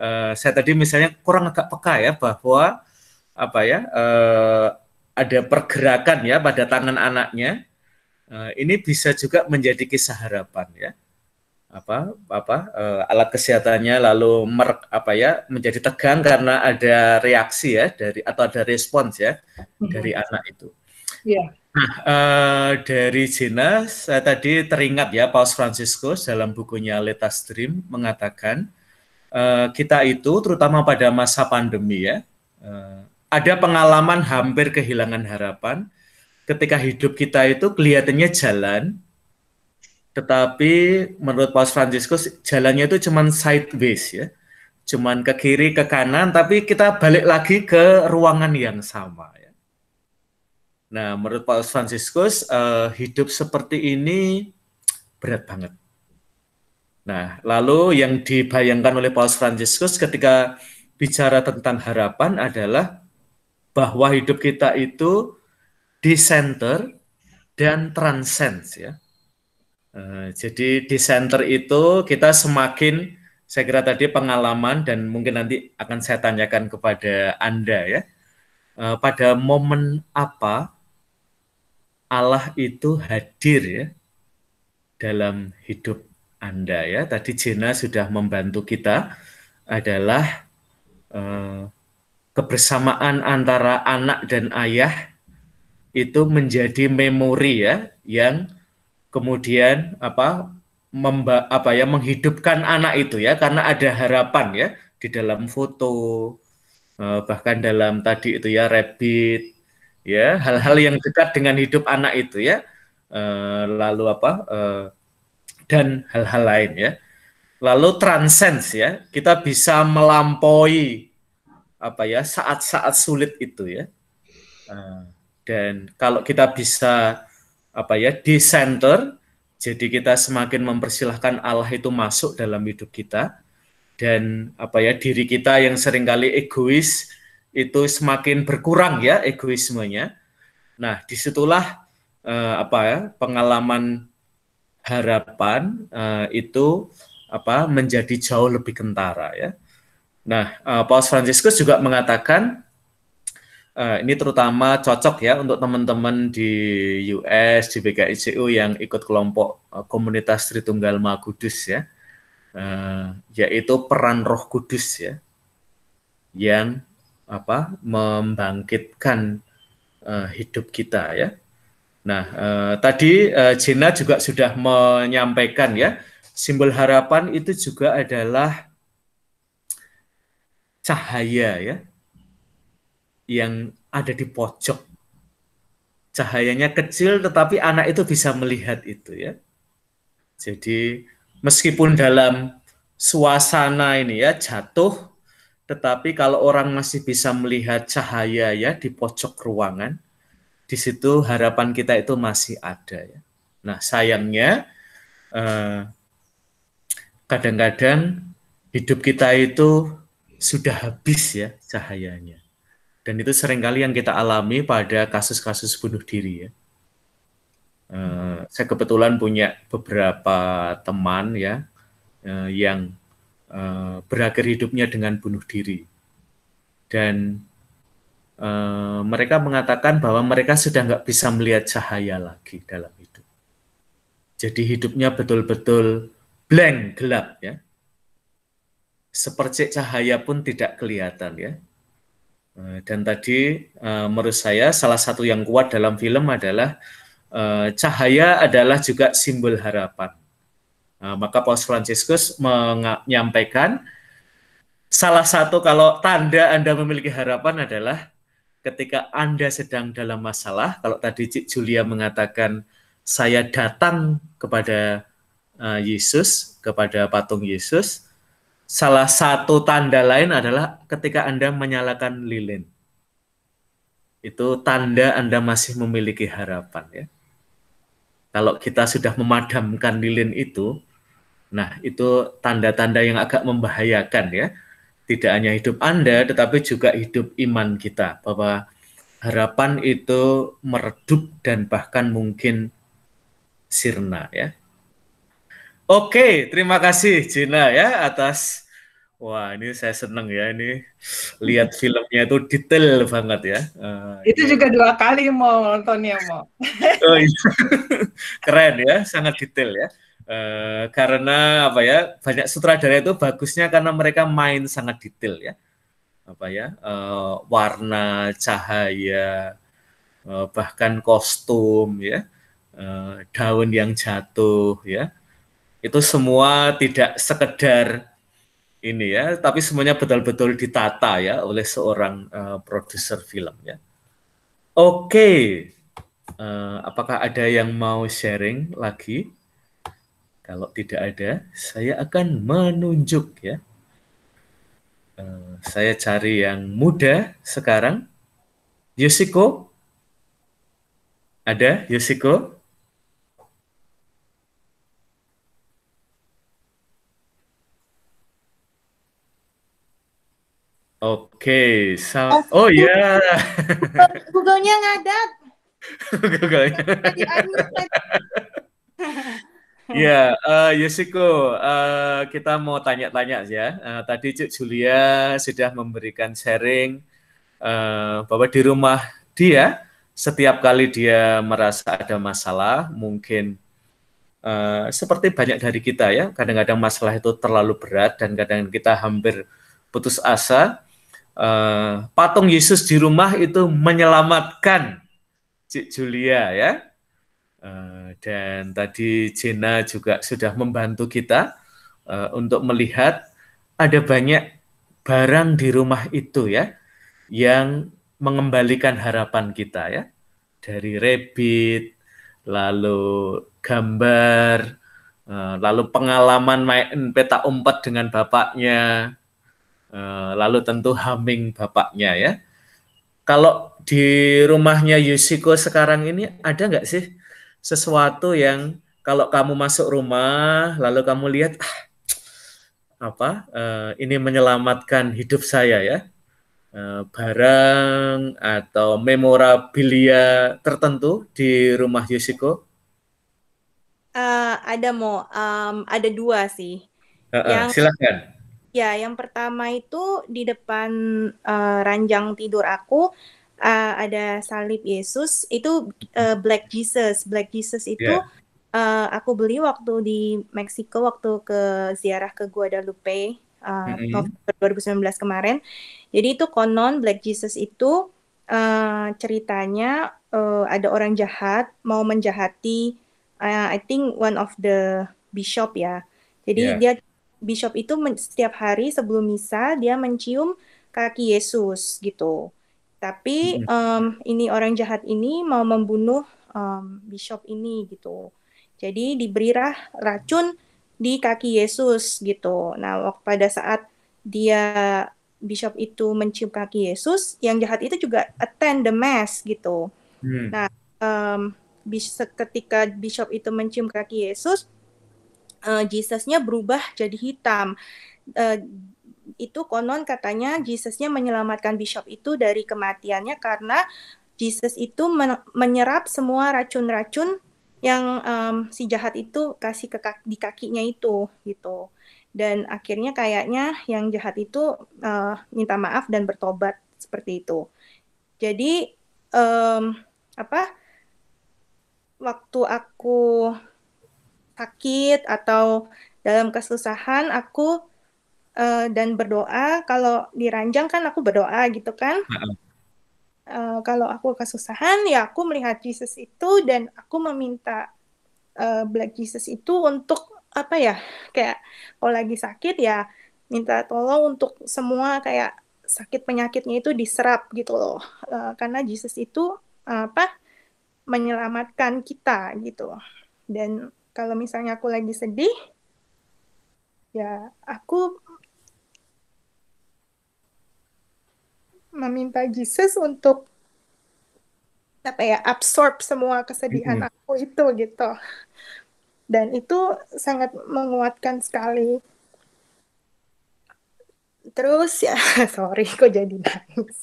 uh, saya tadi misalnya kurang agak peka ya bahwa apa ya uh, ada pergerakan ya pada tangan anaknya uh, ini bisa juga menjadi kisah harapan ya apa apa uh, alat kesehatannya lalu merk apa ya menjadi tegang karena ada reaksi ya dari atau ada respons ya mm-hmm. dari anak itu Yeah. Nah, uh, dari Jena, saya tadi teringat ya Paus Franciscus dalam bukunya Let Us Dream mengatakan uh, kita itu terutama pada masa pandemi ya uh, ada pengalaman hampir kehilangan harapan ketika hidup kita itu kelihatannya jalan, tetapi menurut Paus Franciscus jalannya itu cuman sideways ya, cuman ke kiri ke kanan, tapi kita balik lagi ke ruangan yang sama. Ya. Nah, menurut Paus Franciscus, uh, hidup seperti ini berat banget. Nah, lalu yang dibayangkan oleh Paus Franciscus ketika bicara tentang harapan adalah bahwa hidup kita itu disenter dan transcend ya. Uh, jadi disenter itu kita semakin saya kira tadi pengalaman dan mungkin nanti akan saya tanyakan kepada Anda ya. Eh, pada momen apa Allah itu hadir ya dalam hidup Anda ya. Tadi Jena sudah membantu kita adalah eh, kebersamaan antara anak dan ayah itu menjadi memori ya yang kemudian apa memba, apa ya menghidupkan anak itu ya karena ada harapan ya di dalam foto eh, bahkan dalam tadi itu ya rabbit ya hal-hal yang dekat dengan hidup anak itu ya e, lalu apa e, dan hal-hal lain ya lalu transens ya kita bisa melampaui apa ya saat-saat sulit itu ya e, dan kalau kita bisa apa ya di center jadi kita semakin mempersilahkan Allah itu masuk dalam hidup kita dan apa ya diri kita yang seringkali egois itu semakin berkurang ya egoismenya. Nah, disitulah eh, apa ya pengalaman harapan eh, itu apa menjadi jauh lebih kentara ya. Nah, eh, Paus Franciscus juga mengatakan eh, ini terutama cocok ya untuk teman-teman di US di BKICU yang ikut kelompok eh, komunitas Tritunggal Maha Kudus ya. Eh, yaitu peran Roh Kudus ya yang apa membangkitkan uh, hidup kita ya. Nah, uh, tadi uh, eh, Jena juga sudah menyampaikan ya, simbol harapan itu juga adalah cahaya ya yang ada di pojok. Cahayanya kecil tetapi anak itu bisa melihat itu ya. Jadi meskipun dalam suasana ini ya jatuh tetapi kalau orang masih bisa melihat cahaya ya di pojok ruangan, di situ harapan kita itu masih ada ya. Nah sayangnya eh, kadang-kadang eh, hidup kita itu sudah habis ya cahayanya. Dan itu seringkali yang kita alami pada kasus-kasus bunuh diri ya. Eh, saya kebetulan punya beberapa teman ya eh, yang Eh, berakhir hidupnya dengan bunuh diri. Dan uh, mereka mengatakan bahwa mereka sudah nggak bisa melihat cahaya lagi dalam hidup. Jadi hidupnya betul-betul blank, gelap ya. Sepercik cahaya pun tidak kelihatan ya. Eh, dan tadi menurut saya salah satu yang kuat dalam film adalah cahaya adalah juga simbol harapan. Eh, maka Paus Franciscus menyampaikan salah satu kalau tanda Anda memiliki harapan adalah ketika Anda sedang dalam masalah, kalau tadi Cik Julia mengatakan saya datang kepada uh, Yesus, kepada patung Yesus, salah satu tanda lain adalah ketika Anda menyalakan lilin. Itu tanda Anda masih memiliki harapan ya. Kalau kita sudah memadamkan lilin itu, Nah, itu tanda-tanda yang agak membahayakan ya. Tidak hanya hidup Anda, tetapi juga hidup iman kita. Bahwa harapan itu meredup dan bahkan mungkin sirna ya. Oke, terima kasih Jina ya atas Wah, ini saya seneng ya. Ini lihat filmnya itu detail banget ya. Uh, itu ya. juga dua kali mau nontonnya mau. oh, iya. *laughs* Keren ya, sangat detail ya. Uh, karena apa ya banyak sutradara itu bagusnya karena mereka main sangat detail ya apa ya uh, warna cahaya uh, bahkan kostum ya uh, daun yang jatuh ya itu semua tidak sekedar ini ya tapi semuanya betul-betul ditata ya oleh seorang uh, produser film ya oke okay. uh, apakah ada yang mau sharing lagi kalau tidak ada, saya akan menunjuk ya. Eh, saya cari yang muda sekarang. Yosiko, ada Yosiko? Oke, okay, so, oh, oh ya. Yeah. Google-nya ngadat. *laughs* Google-nya yeah, uh, uh, kita mau tanya-tanya ya. Uh, tadi Cik Julia sudah memberikan sharing uh, bahwa di rumah dia setiap kali dia merasa ada masalah, mungkin uh, seperti banyak dari kita ya, kadang-kadang masalah itu terlalu berat dan kadang kita hampir putus asa. Uh, patung Yesus di rumah itu menyelamatkan Cik Julia ya Eh, dan tadi Jena juga sudah membantu kita eh, untuk melihat ada banyak barang di rumah itu ya yang mengembalikan harapan kita ya dari rabbit lalu gambar eh, lalu pengalaman main peta umpet dengan bapaknya lalu tentu haming bapaknya ya kalau di rumahnya Yusiko sekarang ini ada nggak sih sesuatu yang kalau kamu masuk rumah lalu kamu lihat ah, apa uh, ini menyelamatkan hidup saya ya uh, barang atau memorabilia tertentu di rumah Yusiko Uh, eh, ada mau um, ada dua sih. Uh, uh, yang silahkan. Ya, yang pertama itu di depan uh, ranjang tidur aku uh, ada salib Yesus itu uh, Black Jesus. Black Jesus itu yeah. uh, aku beli waktu di Meksiko waktu ke ziarah ke Guadalupe uh, mm -hmm. November 2019 kemarin. Jadi itu konon Black Jesus itu uh, ceritanya uh, ada orang jahat mau menjahati uh, I think one of the bishop ya. Jadi yeah. dia bishop itu setiap hari sebelum misa dia mencium kaki Yesus gitu. Tapi um, ini orang jahat ini mau membunuh um, bishop ini gitu. Jadi diberilah racun di kaki Yesus gitu. Nah, pada saat dia bishop itu mencium kaki Yesus, yang jahat itu juga attend the mass gitu. Hmm. Nah, um, bis ketika bishop itu mencium kaki Yesus, uh, Jesusnya berubah jadi hitam. Uh, itu konon katanya Yesusnya menyelamatkan bishop itu dari kematiannya karena Yesus itu men menyerap semua racun-racun yang um, si jahat itu kasih ke kaki, di kakinya itu gitu dan akhirnya kayaknya yang jahat itu uh, minta maaf dan bertobat seperti itu jadi um, apa waktu aku sakit atau dalam kesusahan aku uh, dan berdoa. Kalau diranjang kan aku berdoa gitu kan. uh kalau aku kesusahan ya aku melihat Yesus itu dan aku meminta uh, eh, Black Jesus itu untuk apa ya kayak kalau lagi sakit ya minta tolong untuk semua kayak sakit penyakitnya itu diserap gitu loh uh, karena Yesus itu uh, apa menyelamatkan kita gitu dan kalau misalnya aku lagi sedih ya aku meminta Jesus untuk apa ya absorb semua kesedihan mm -hmm. aku itu gitu dan itu sangat menguatkan sekali terus ya *laughs* sorry kok jadi nangis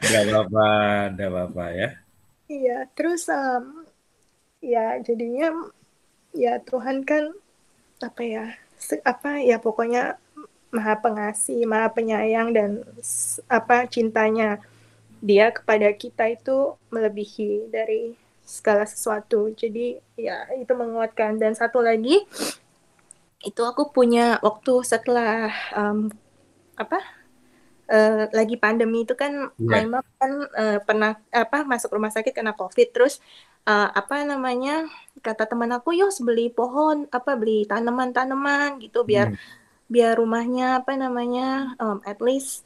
nggak apa-apa nggak apa-apa ya iya terus um, ya jadinya ya Tuhan kan apa ya apa ya pokoknya maha pengasih, maha penyayang dan apa cintanya dia kepada kita itu melebihi dari segala sesuatu. Jadi ya itu menguatkan dan satu lagi itu aku punya waktu setelah um, apa uh, lagi pandemi itu kan yeah. memang kan uh, pernah apa masuk rumah sakit karena covid terus uh, apa namanya kata teman aku yos beli pohon apa beli tanaman-tanaman gitu biar hmm biar rumahnya apa namanya um, at least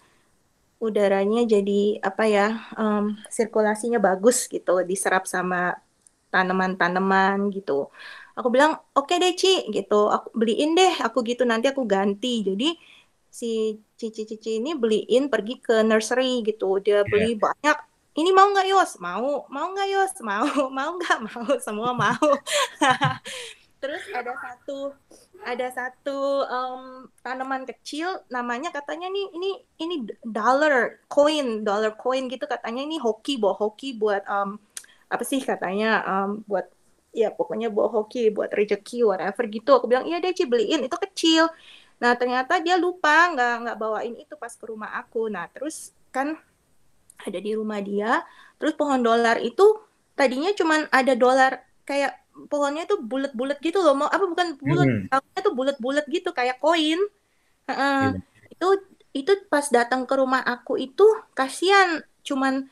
udaranya jadi apa ya um, sirkulasinya bagus gitu diserap sama tanaman-tanaman gitu aku bilang oke okay deh Ci gitu aku beliin deh aku gitu nanti aku ganti jadi si cici-cici ini beliin pergi ke nursery gitu. Dia iya. beli yeah. banyak. Ini mau nggak Yos? Mau. Mau nggak Yos? Mau. *laughs* Mau nggak? Mau. Semua mau. *laughs* terus ada satu ada satu um, tanaman kecil namanya katanya nih ini ini dollar coin dollar coin gitu katanya ini hoki buat hoki buat um, apa sih katanya um, buat ya pokoknya buat hoki buat rejeki whatever gitu aku bilang iya deh Ci beliin itu kecil nah ternyata dia lupa nggak nggak bawain itu pas ke rumah aku nah terus kan ada di rumah dia terus pohon dolar itu tadinya cuman ada dolar kayak pohonnya tuh bulat-bulat gitu loh mau apa bukan bulat hmm. tuh bulat-bulat gitu kayak koin uh, hmm. itu itu pas datang ke rumah aku itu kasihan cuman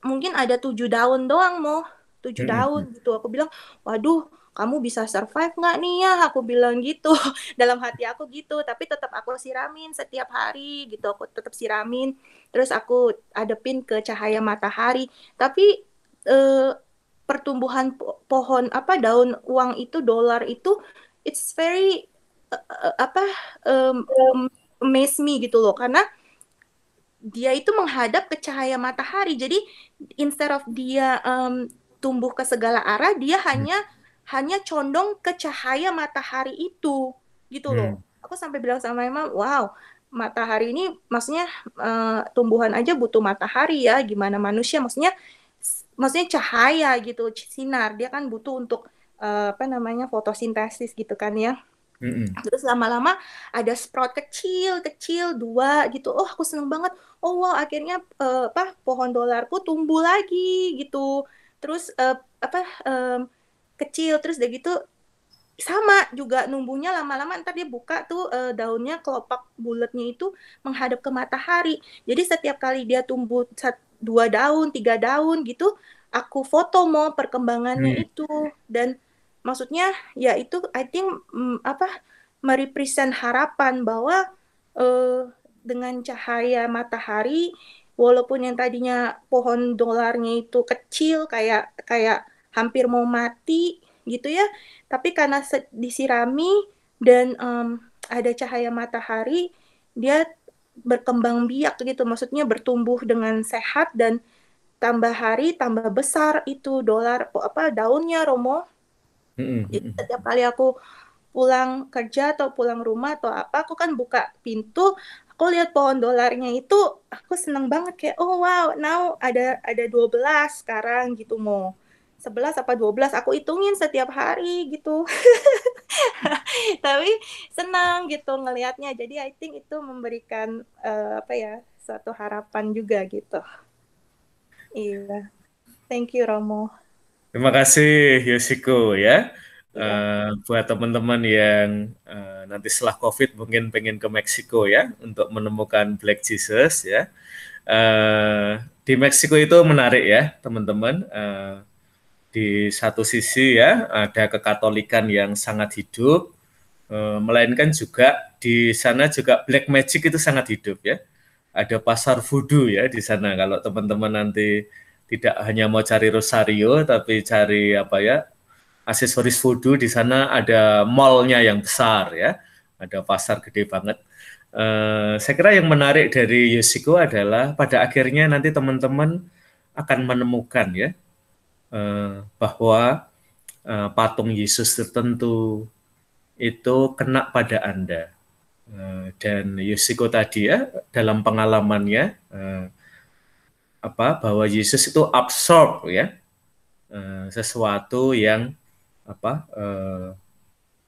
mungkin ada tujuh daun doang mau tujuh hmm. daun gitu aku bilang waduh kamu bisa survive nggak nih ya aku bilang gitu *laughs* dalam hati aku gitu tapi tetap aku siramin setiap hari gitu aku tetap siramin terus aku adepin ke cahaya matahari tapi eh, pertumbuhan po pohon apa daun uang itu dolar itu it's very uh, apa um, amaze me gitu loh karena dia itu menghadap ke cahaya matahari jadi instead of dia um, tumbuh ke segala arah dia hmm. hanya hmm. hanya condong ke cahaya matahari itu gitu loh hmm. aku sampai bilang sama Emma wow matahari ini maksudnya uh, tumbuhan aja butuh matahari ya gimana manusia maksudnya maksudnya cahaya gitu sinar dia kan butuh untuk uh, apa namanya fotosintesis gitu kan ya Mm-hmm. Terus lama-lama ada sprout kecil, kecil dua gitu. Oh, aku seneng banget. Oh, wow, akhirnya uh, apa pohon dolarku tumbuh lagi gitu. Terus uh, apa um, kecil, terus udah gitu sama juga numbuhnya lama-lama ntar dia buka tuh e, daunnya kelopak bulatnya itu menghadap ke matahari. Jadi setiap kali dia tumbuh dua daun tiga daun gitu aku foto mau perkembangannya hmm. itu dan maksudnya ya itu I think mm, apa merepresent harapan bahwa uh, dengan cahaya matahari walaupun yang tadinya pohon dolarnya itu kecil kayak kayak hampir mau mati gitu ya tapi karena disirami dan um, ada cahaya matahari dia berkembang biak gitu maksudnya bertumbuh dengan sehat dan tambah hari tambah besar itu dolar apa daunnya Romo jadi setiap kali aku pulang kerja atau pulang rumah atau apa aku kan buka pintu aku lihat pohon dolarnya itu aku seneng banget kayak oh wow now ada ada 12 sekarang gitu mau 11 apa 12 aku hitungin setiap hari gitu *laughs* tapi senang gitu ngelihatnya jadi I think itu memberikan uh, apa ya suatu harapan juga gitu iya yeah. thank you Romo terima kasih Yosiko ya Uh, buat teman-teman yang uh, nanti setelah COVID mungkin pengen ke Meksiko ya untuk menemukan Black Jesus ya uh, di Meksiko itu menarik ya teman-teman uh, di satu sisi ya ada kekatolikan yang sangat hidup, eh, melainkan juga di sana juga black magic itu sangat hidup ya. Ada pasar voodoo ya di sana kalau teman-teman nanti tidak hanya mau cari rosario tapi cari apa ya aksesoris voodoo di sana ada mallnya yang besar ya. Ada pasar gede banget. Uh, saya kira yang menarik dari Yosiko adalah pada akhirnya nanti teman-teman akan menemukan ya Eh, bahwa eh, patung Yesus tertentu itu kena pada Anda. Eh, dan Yusiko tadi ya dalam pengalamannya apa bahwa Yesus itu absorb ya sesuatu yang apa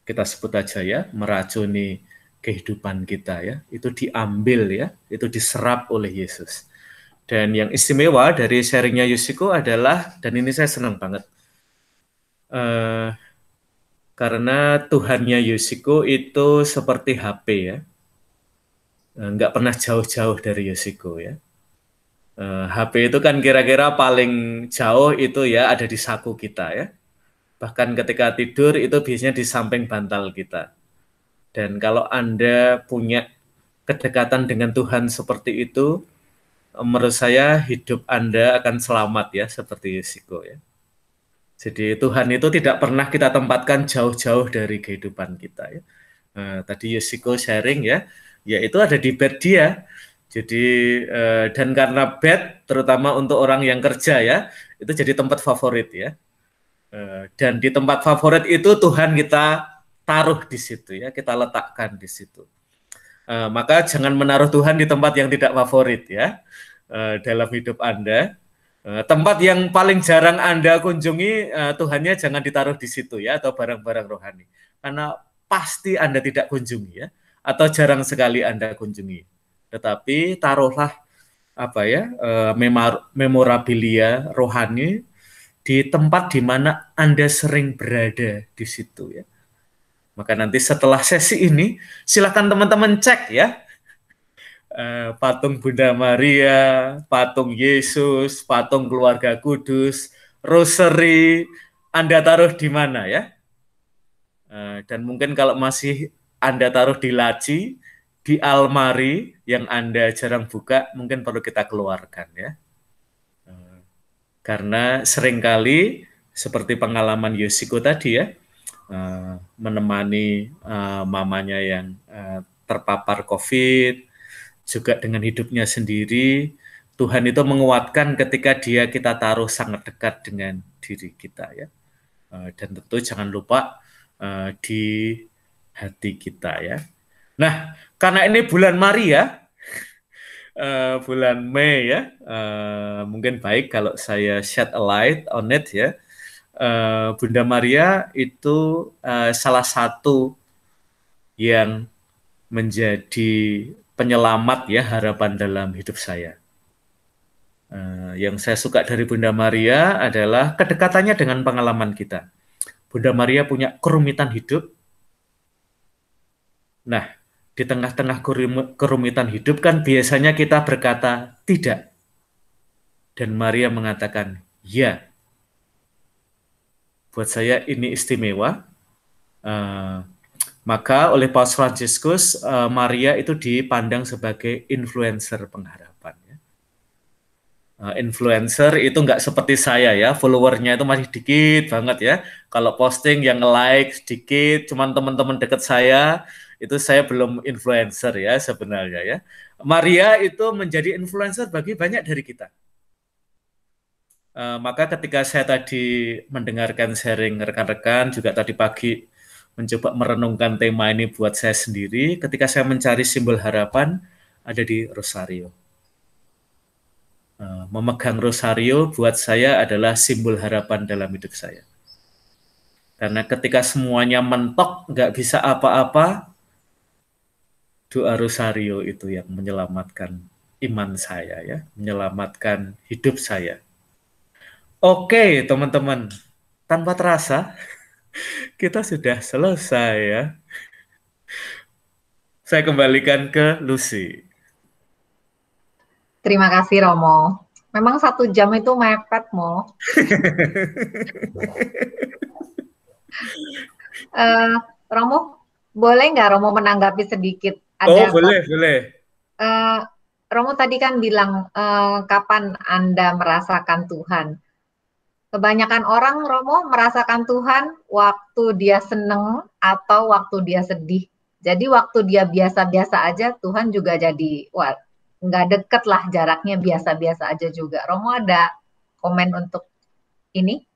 kita sebut aja ya meracuni kehidupan kita ya itu diambil ya itu diserap oleh Yesus dan yang istimewa dari sharingnya Yusiko adalah, dan ini saya senang banget, uh, karena Tuhannya Yusiko itu seperti HP ya, uh, nggak pernah jauh-jauh dari Yusiko ya. Uh, eh, HP itu kan kira-kira paling jauh itu ya ada di saku kita ya. Bahkan ketika tidur itu biasanya di samping bantal kita. Dan kalau Anda punya kedekatan dengan Tuhan seperti itu, menurut saya hidup Anda akan selamat ya seperti Yusiko ya. Jadi Tuhan itu tidak pernah kita tempatkan jauh-jauh dari kehidupan kita ya. Nah, tadi Yusiko sharing ya, yaitu ada di bed dia. Jadi eh, dan karena bed terutama untuk orang yang kerja ya, itu jadi tempat favorit ya. Eh, dan di tempat favorit itu Tuhan kita taruh di situ ya, kita letakkan di situ. Eh, maka jangan menaruh Tuhan di tempat yang tidak favorit ya eh, dalam hidup Anda. Eh, tempat yang paling jarang Anda kunjungi Tuhannya jangan ditaruh di situ ya atau barang-barang rohani. Karena pasti Anda tidak kunjungi ya atau jarang sekali Anda kunjungi. Tetapi taruhlah apa ya memorabilia rohani di tempat di mana Anda sering berada di situ ya. Maka nanti setelah sesi ini, silakan teman-teman cek ya. Eh, patung Bunda Maria, patung Yesus, patung keluarga kudus, rosary, Anda taruh di mana ya? Eh, dan mungkin kalau masih Anda taruh di laci, di almari yang Anda jarang buka, mungkin perlu kita keluarkan ya. Eh, karena seringkali seperti pengalaman Yosiko tadi ya, Eh, menemani uh, mamanya yang uh, terpapar COVID, juga dengan hidupnya sendiri. Tuhan itu menguatkan ketika dia kita taruh sangat dekat dengan diri kita ya. Uh, dan tentu jangan lupa uh, di hati kita ya. Nah, karena ini bulan Maria, ya, uh, *laughs* bulan Mei ya, uh, mungkin baik kalau saya shed a light on it ya. Eh, Bunda Maria itu uh, salah satu yang menjadi penyelamat ya harapan dalam hidup saya. Uh, yang saya suka dari Bunda Maria adalah kedekatannya dengan pengalaman kita. Bunda Maria punya kerumitan hidup. Nah, di tengah-tengah kerumitan hidup kan biasanya kita berkata tidak. Dan Maria mengatakan, "Ya, Buat saya ini istimewa. Uh, maka oleh Paus Franciscus, uh, Maria itu dipandang sebagai influencer pengharapan. Ya. Uh, influencer itu nggak seperti saya ya, followernya itu masih dikit banget ya. Kalau posting yang like sedikit, cuman teman-teman deket saya, itu saya belum influencer ya sebenarnya ya. Maria itu menjadi influencer bagi banyak dari kita Eh, maka ketika saya tadi mendengarkan sharing rekan-rekan juga tadi pagi mencoba merenungkan tema ini buat saya sendiri ketika saya mencari simbol harapan ada di rosario. Eh, memegang rosario buat saya adalah simbol harapan dalam hidup saya. Karena ketika semuanya mentok, nggak bisa apa-apa, doa rosario itu yang menyelamatkan iman saya ya, menyelamatkan hidup saya Oke, teman-teman. Tanpa terasa, *laughs* kita sudah selesai ya. Saya kembalikan ke Lucy. Terima kasih, Romo. Memang satu jam itu mepet, Mo. uh, *laughs* Romo, boleh nggak Romo menanggapi sedikit? Ada oh, apa? boleh, boleh. Uh, Romo tadi kan bilang uh, kapan Anda merasakan Tuhan Kebanyakan orang Romo merasakan Tuhan waktu dia seneng atau waktu dia sedih. Jadi waktu dia biasa-biasa aja Tuhan juga jadi wah nggak deket lah jaraknya biasa-biasa aja juga. Romo ada komen untuk ini?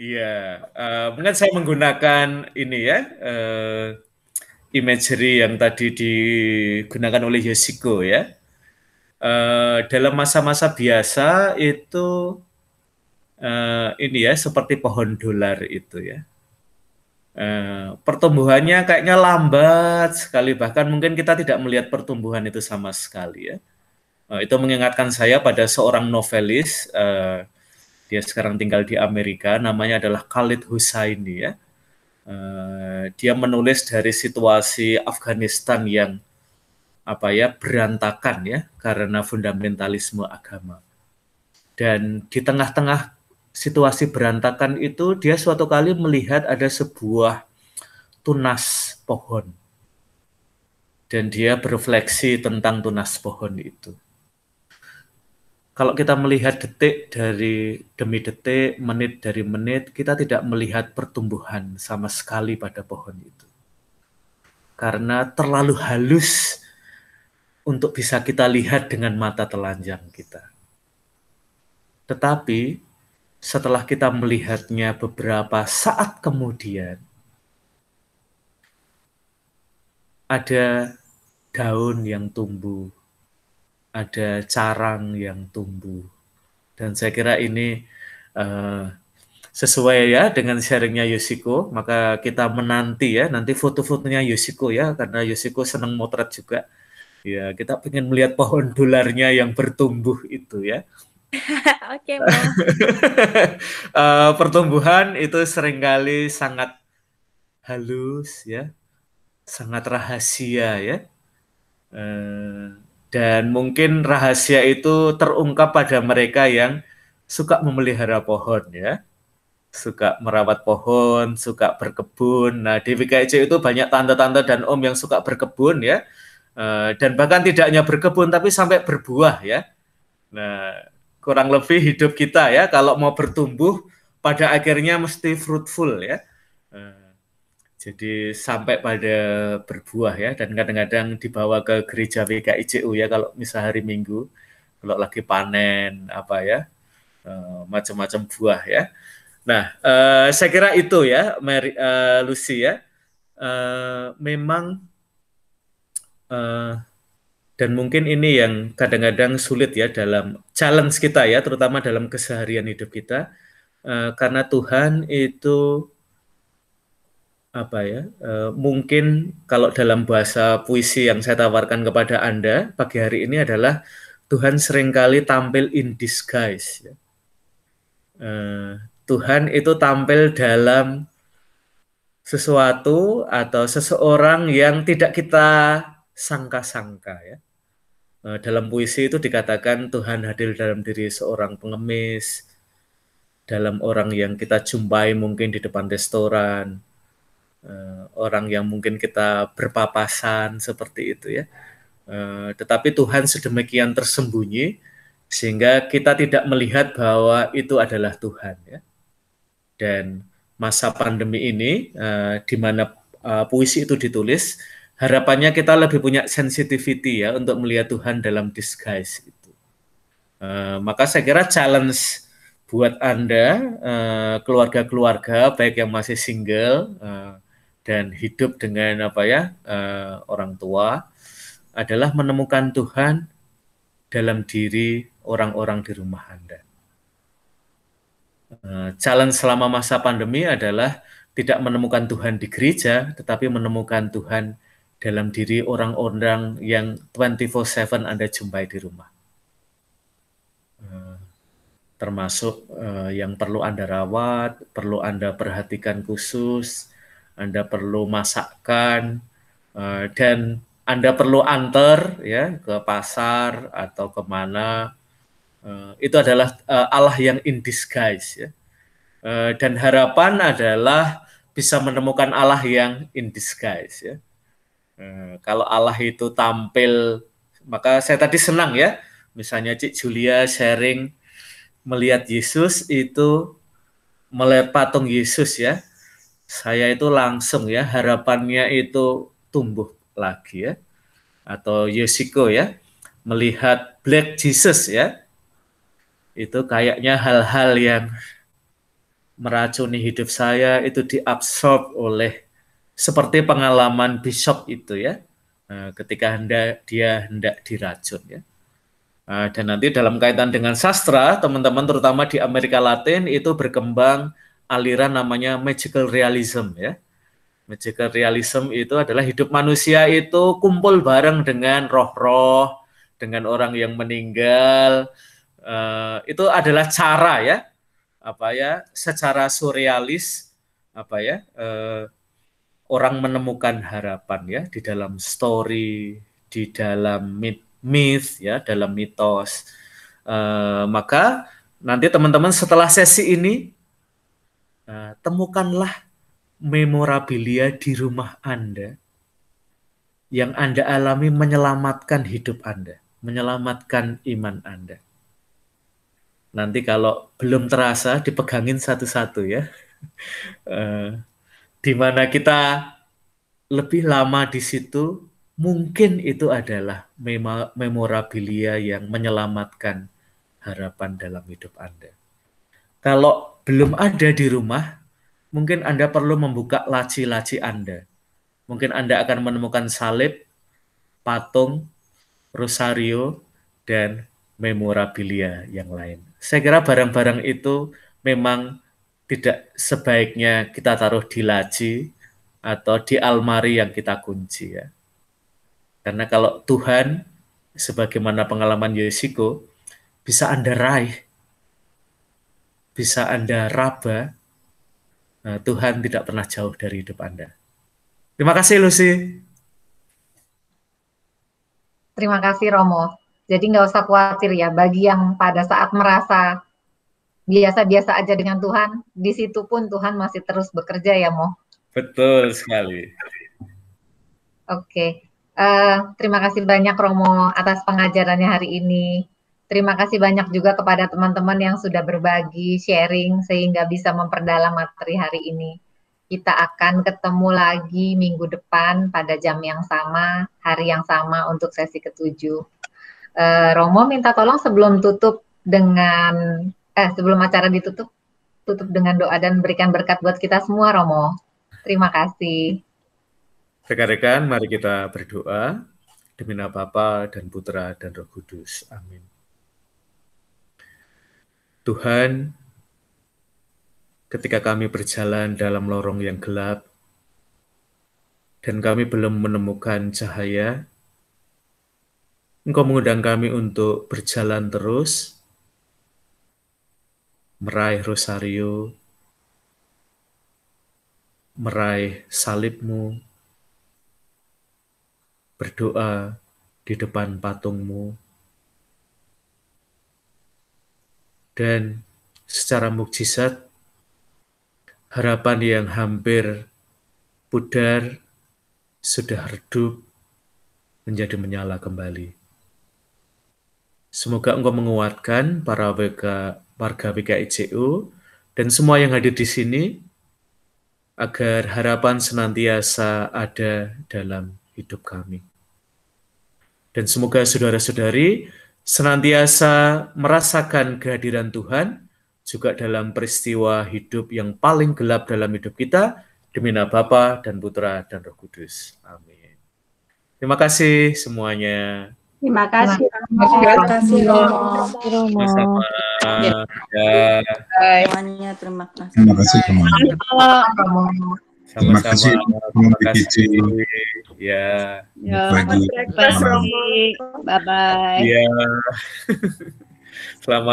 Iya, uh, mungkin saya menggunakan ini ya uh, imagery yang tadi digunakan oleh Yoshiko ya. Uh, dalam masa-masa biasa itu uh, ini ya seperti pohon dolar itu ya. Uh, pertumbuhannya kayaknya lambat sekali bahkan mungkin kita tidak melihat pertumbuhan itu sama sekali ya. Uh, itu mengingatkan saya pada seorang novelis uh, dia sekarang tinggal di Amerika namanya adalah Khalid Husaini ya. Uh, dia menulis dari situasi Afghanistan yang apa ya berantakan ya karena fundamentalisme agama dan di tengah-tengah situasi berantakan itu dia suatu kali melihat ada sebuah tunas pohon. Dan dia berefleksi tentang tunas pohon itu. Kalau kita melihat detik dari demi detik, menit dari menit, kita tidak melihat pertumbuhan sama sekali pada pohon itu. Karena terlalu halus untuk bisa kita lihat dengan mata telanjang kita. Tetapi setelah kita melihatnya beberapa saat kemudian, ada daun yang tumbuh, ada carang yang tumbuh, dan saya kira ini uh, sesuai ya dengan sharingnya Yosiko. Maka kita menanti ya nanti foto-fotonya Yosiko ya, karena Yosiko senang motret juga. Ya kita ingin melihat pohon dolarnya yang bertumbuh itu ya. *laughs* Oke, uh, *laughs* pertumbuhan itu seringkali sangat halus ya, sangat rahasia ya. Uh, dan mungkin rahasia itu terungkap pada mereka yang suka memelihara pohon ya. Suka merawat pohon, suka berkebun. Nah, di VKJ itu banyak tanda-tanda dan om yang suka berkebun ya. Uh, dan bahkan tidaknya berkebun tapi sampai berbuah ya. Nah, kurang lebih hidup kita ya kalau mau bertumbuh pada akhirnya mesti fruitful ya eh, jadi sampai pada berbuah ya dan kadang-kadang dibawa ke gereja WKICU ya kalau misal hari Minggu kalau lagi panen apa ya eh, macam-macam buah ya nah eh, saya kira itu ya Mary Lucy ya memang dan mungkin ini yang kadang-kadang sulit ya dalam challenge kita ya terutama dalam keseharian hidup kita eh, karena Tuhan itu apa ya eh, mungkin kalau dalam bahasa puisi yang saya tawarkan kepada anda pagi hari ini adalah Tuhan seringkali tampil in disguise ya. eh, Tuhan itu tampil dalam sesuatu atau seseorang yang tidak kita sangka-sangka ya. Eh, dalam puisi itu dikatakan Tuhan hadir dalam diri seorang pengemis, dalam orang yang kita jumpai mungkin di depan restoran, eh, orang yang mungkin kita berpapasan seperti itu ya. Eh, tetapi Tuhan sedemikian tersembunyi sehingga kita tidak melihat bahwa itu adalah Tuhan ya. Dan masa pandemi ini di mana puisi itu ditulis harapannya kita lebih punya sensitivity ya untuk melihat Tuhan dalam disguise itu. Uh, maka saya kira challenge buat anda uh, keluarga-keluarga baik yang masih single uh, dan hidup dengan apa ya uh, orang tua adalah menemukan Tuhan dalam diri orang-orang di rumah anda. challenge selama masa pandemi adalah tidak menemukan Tuhan di gereja, tetapi menemukan Tuhan dalam diri orang-orang yang 24/7 Anda jumpai di rumah. Eh, termasuk eh, yang perlu Anda rawat, perlu Anda perhatikan khusus, Anda perlu masakkan, eh, dan Anda perlu antar ya ke pasar atau kemana. Itu adalah Allah yang in disguise ya. Dan harapan adalah bisa menemukan Allah yang in disguise ya Eh, kalau Allah itu tampil, maka saya tadi senang ya. Misalnya Cik Julia sharing melihat Yesus itu melihat patung Yesus ya. Saya itu langsung ya harapannya itu tumbuh lagi ya. Atau Yosiko ya melihat Black Jesus ya. Itu kayaknya hal-hal yang meracuni hidup saya itu diabsorb oleh seperti pengalaman Bishop itu ya eh, ketika hendak dia hendak diracun ya eh, dan nanti dalam kaitan dengan sastra teman-teman terutama di Amerika Latin itu berkembang aliran namanya magical realism ya magical realism itu adalah hidup manusia itu kumpul bareng dengan roh-roh dengan orang yang meninggal eh, itu adalah cara ya apa ya secara surrealis apa ya orang menemukan harapan ya di dalam story, di dalam myth, myth ya, dalam mitos. Uh, maka nanti teman-teman setelah sesi ini uh, temukanlah memorabilia di rumah Anda yang Anda alami menyelamatkan hidup Anda, menyelamatkan iman Anda. Nanti kalau belum terasa dipegangin satu-satu ya. Uh, *laughs* dimana kita lebih lama di situ, mungkin itu adalah memorabilia yang menyelamatkan harapan dalam hidup Anda. Kalau belum ada di rumah, mungkin Anda perlu membuka laci-laci Anda. Mungkin Anda akan menemukan salib, patung, rosario, dan memorabilia yang lain. Saya kira barang-barang itu memang tidak sebaiknya kita taruh di laci atau di almari yang kita kunci ya. Karena kalau Tuhan sebagaimana pengalaman Yesiko bisa Anda raih, bisa Anda raba, nah, Tuhan tidak pernah jauh dari hidup Anda. Terima kasih Lucy. Terima kasih Romo. Jadi nggak usah khawatir ya bagi yang pada saat merasa biasa-biasa aja dengan Tuhan, di situ pun Tuhan masih terus bekerja ya, Mo. Betul sekali. Oke, okay. uh, eh, terima kasih banyak Romo atas pengajarannya hari ini. Terima kasih banyak juga kepada teman-teman yang sudah berbagi, sharing, sehingga bisa memperdalam materi hari ini. Kita akan ketemu lagi minggu depan pada jam yang sama, hari yang sama untuk sesi ketujuh. Uh, Romo minta tolong sebelum tutup dengan eh sebelum acara ditutup tutup dengan doa dan berikan berkat buat kita semua Romo. Terima kasih. Rekan-rekan, mari kita berdoa demi nama Bapa dan Putra dan Roh Kudus. Amin. Tuhan, ketika kami berjalan dalam lorong yang gelap dan kami belum menemukan cahaya, Engkau mengundang kami untuk berjalan terus meraih rosario, meraih salibmu, berdoa di depan patungmu, dan secara mukjizat harapan yang hampir pudar sudah redup menjadi menyala kembali. Semoga engkau menguatkan para WK warga PKIJU, dan semua yang hadir di sini, agar harapan senantiasa ada dalam hidup kami. Dan semoga saudara-saudari senantiasa merasakan kehadiran Tuhan juga dalam peristiwa hidup yang paling gelap dalam hidup kita, demi nama Bapa dan Putra dan Roh Kudus. Amin. Terima kasih semuanya. Terima kasih. Terima kasih terima Romo. Terima kasih terima Semuanya terima kasih. Terima kasih terima kasih, Terima kasih terima kasih, terima Ya. Terima ya, kasih terima kasih. Bye bye. Ya. *laughs* Selamat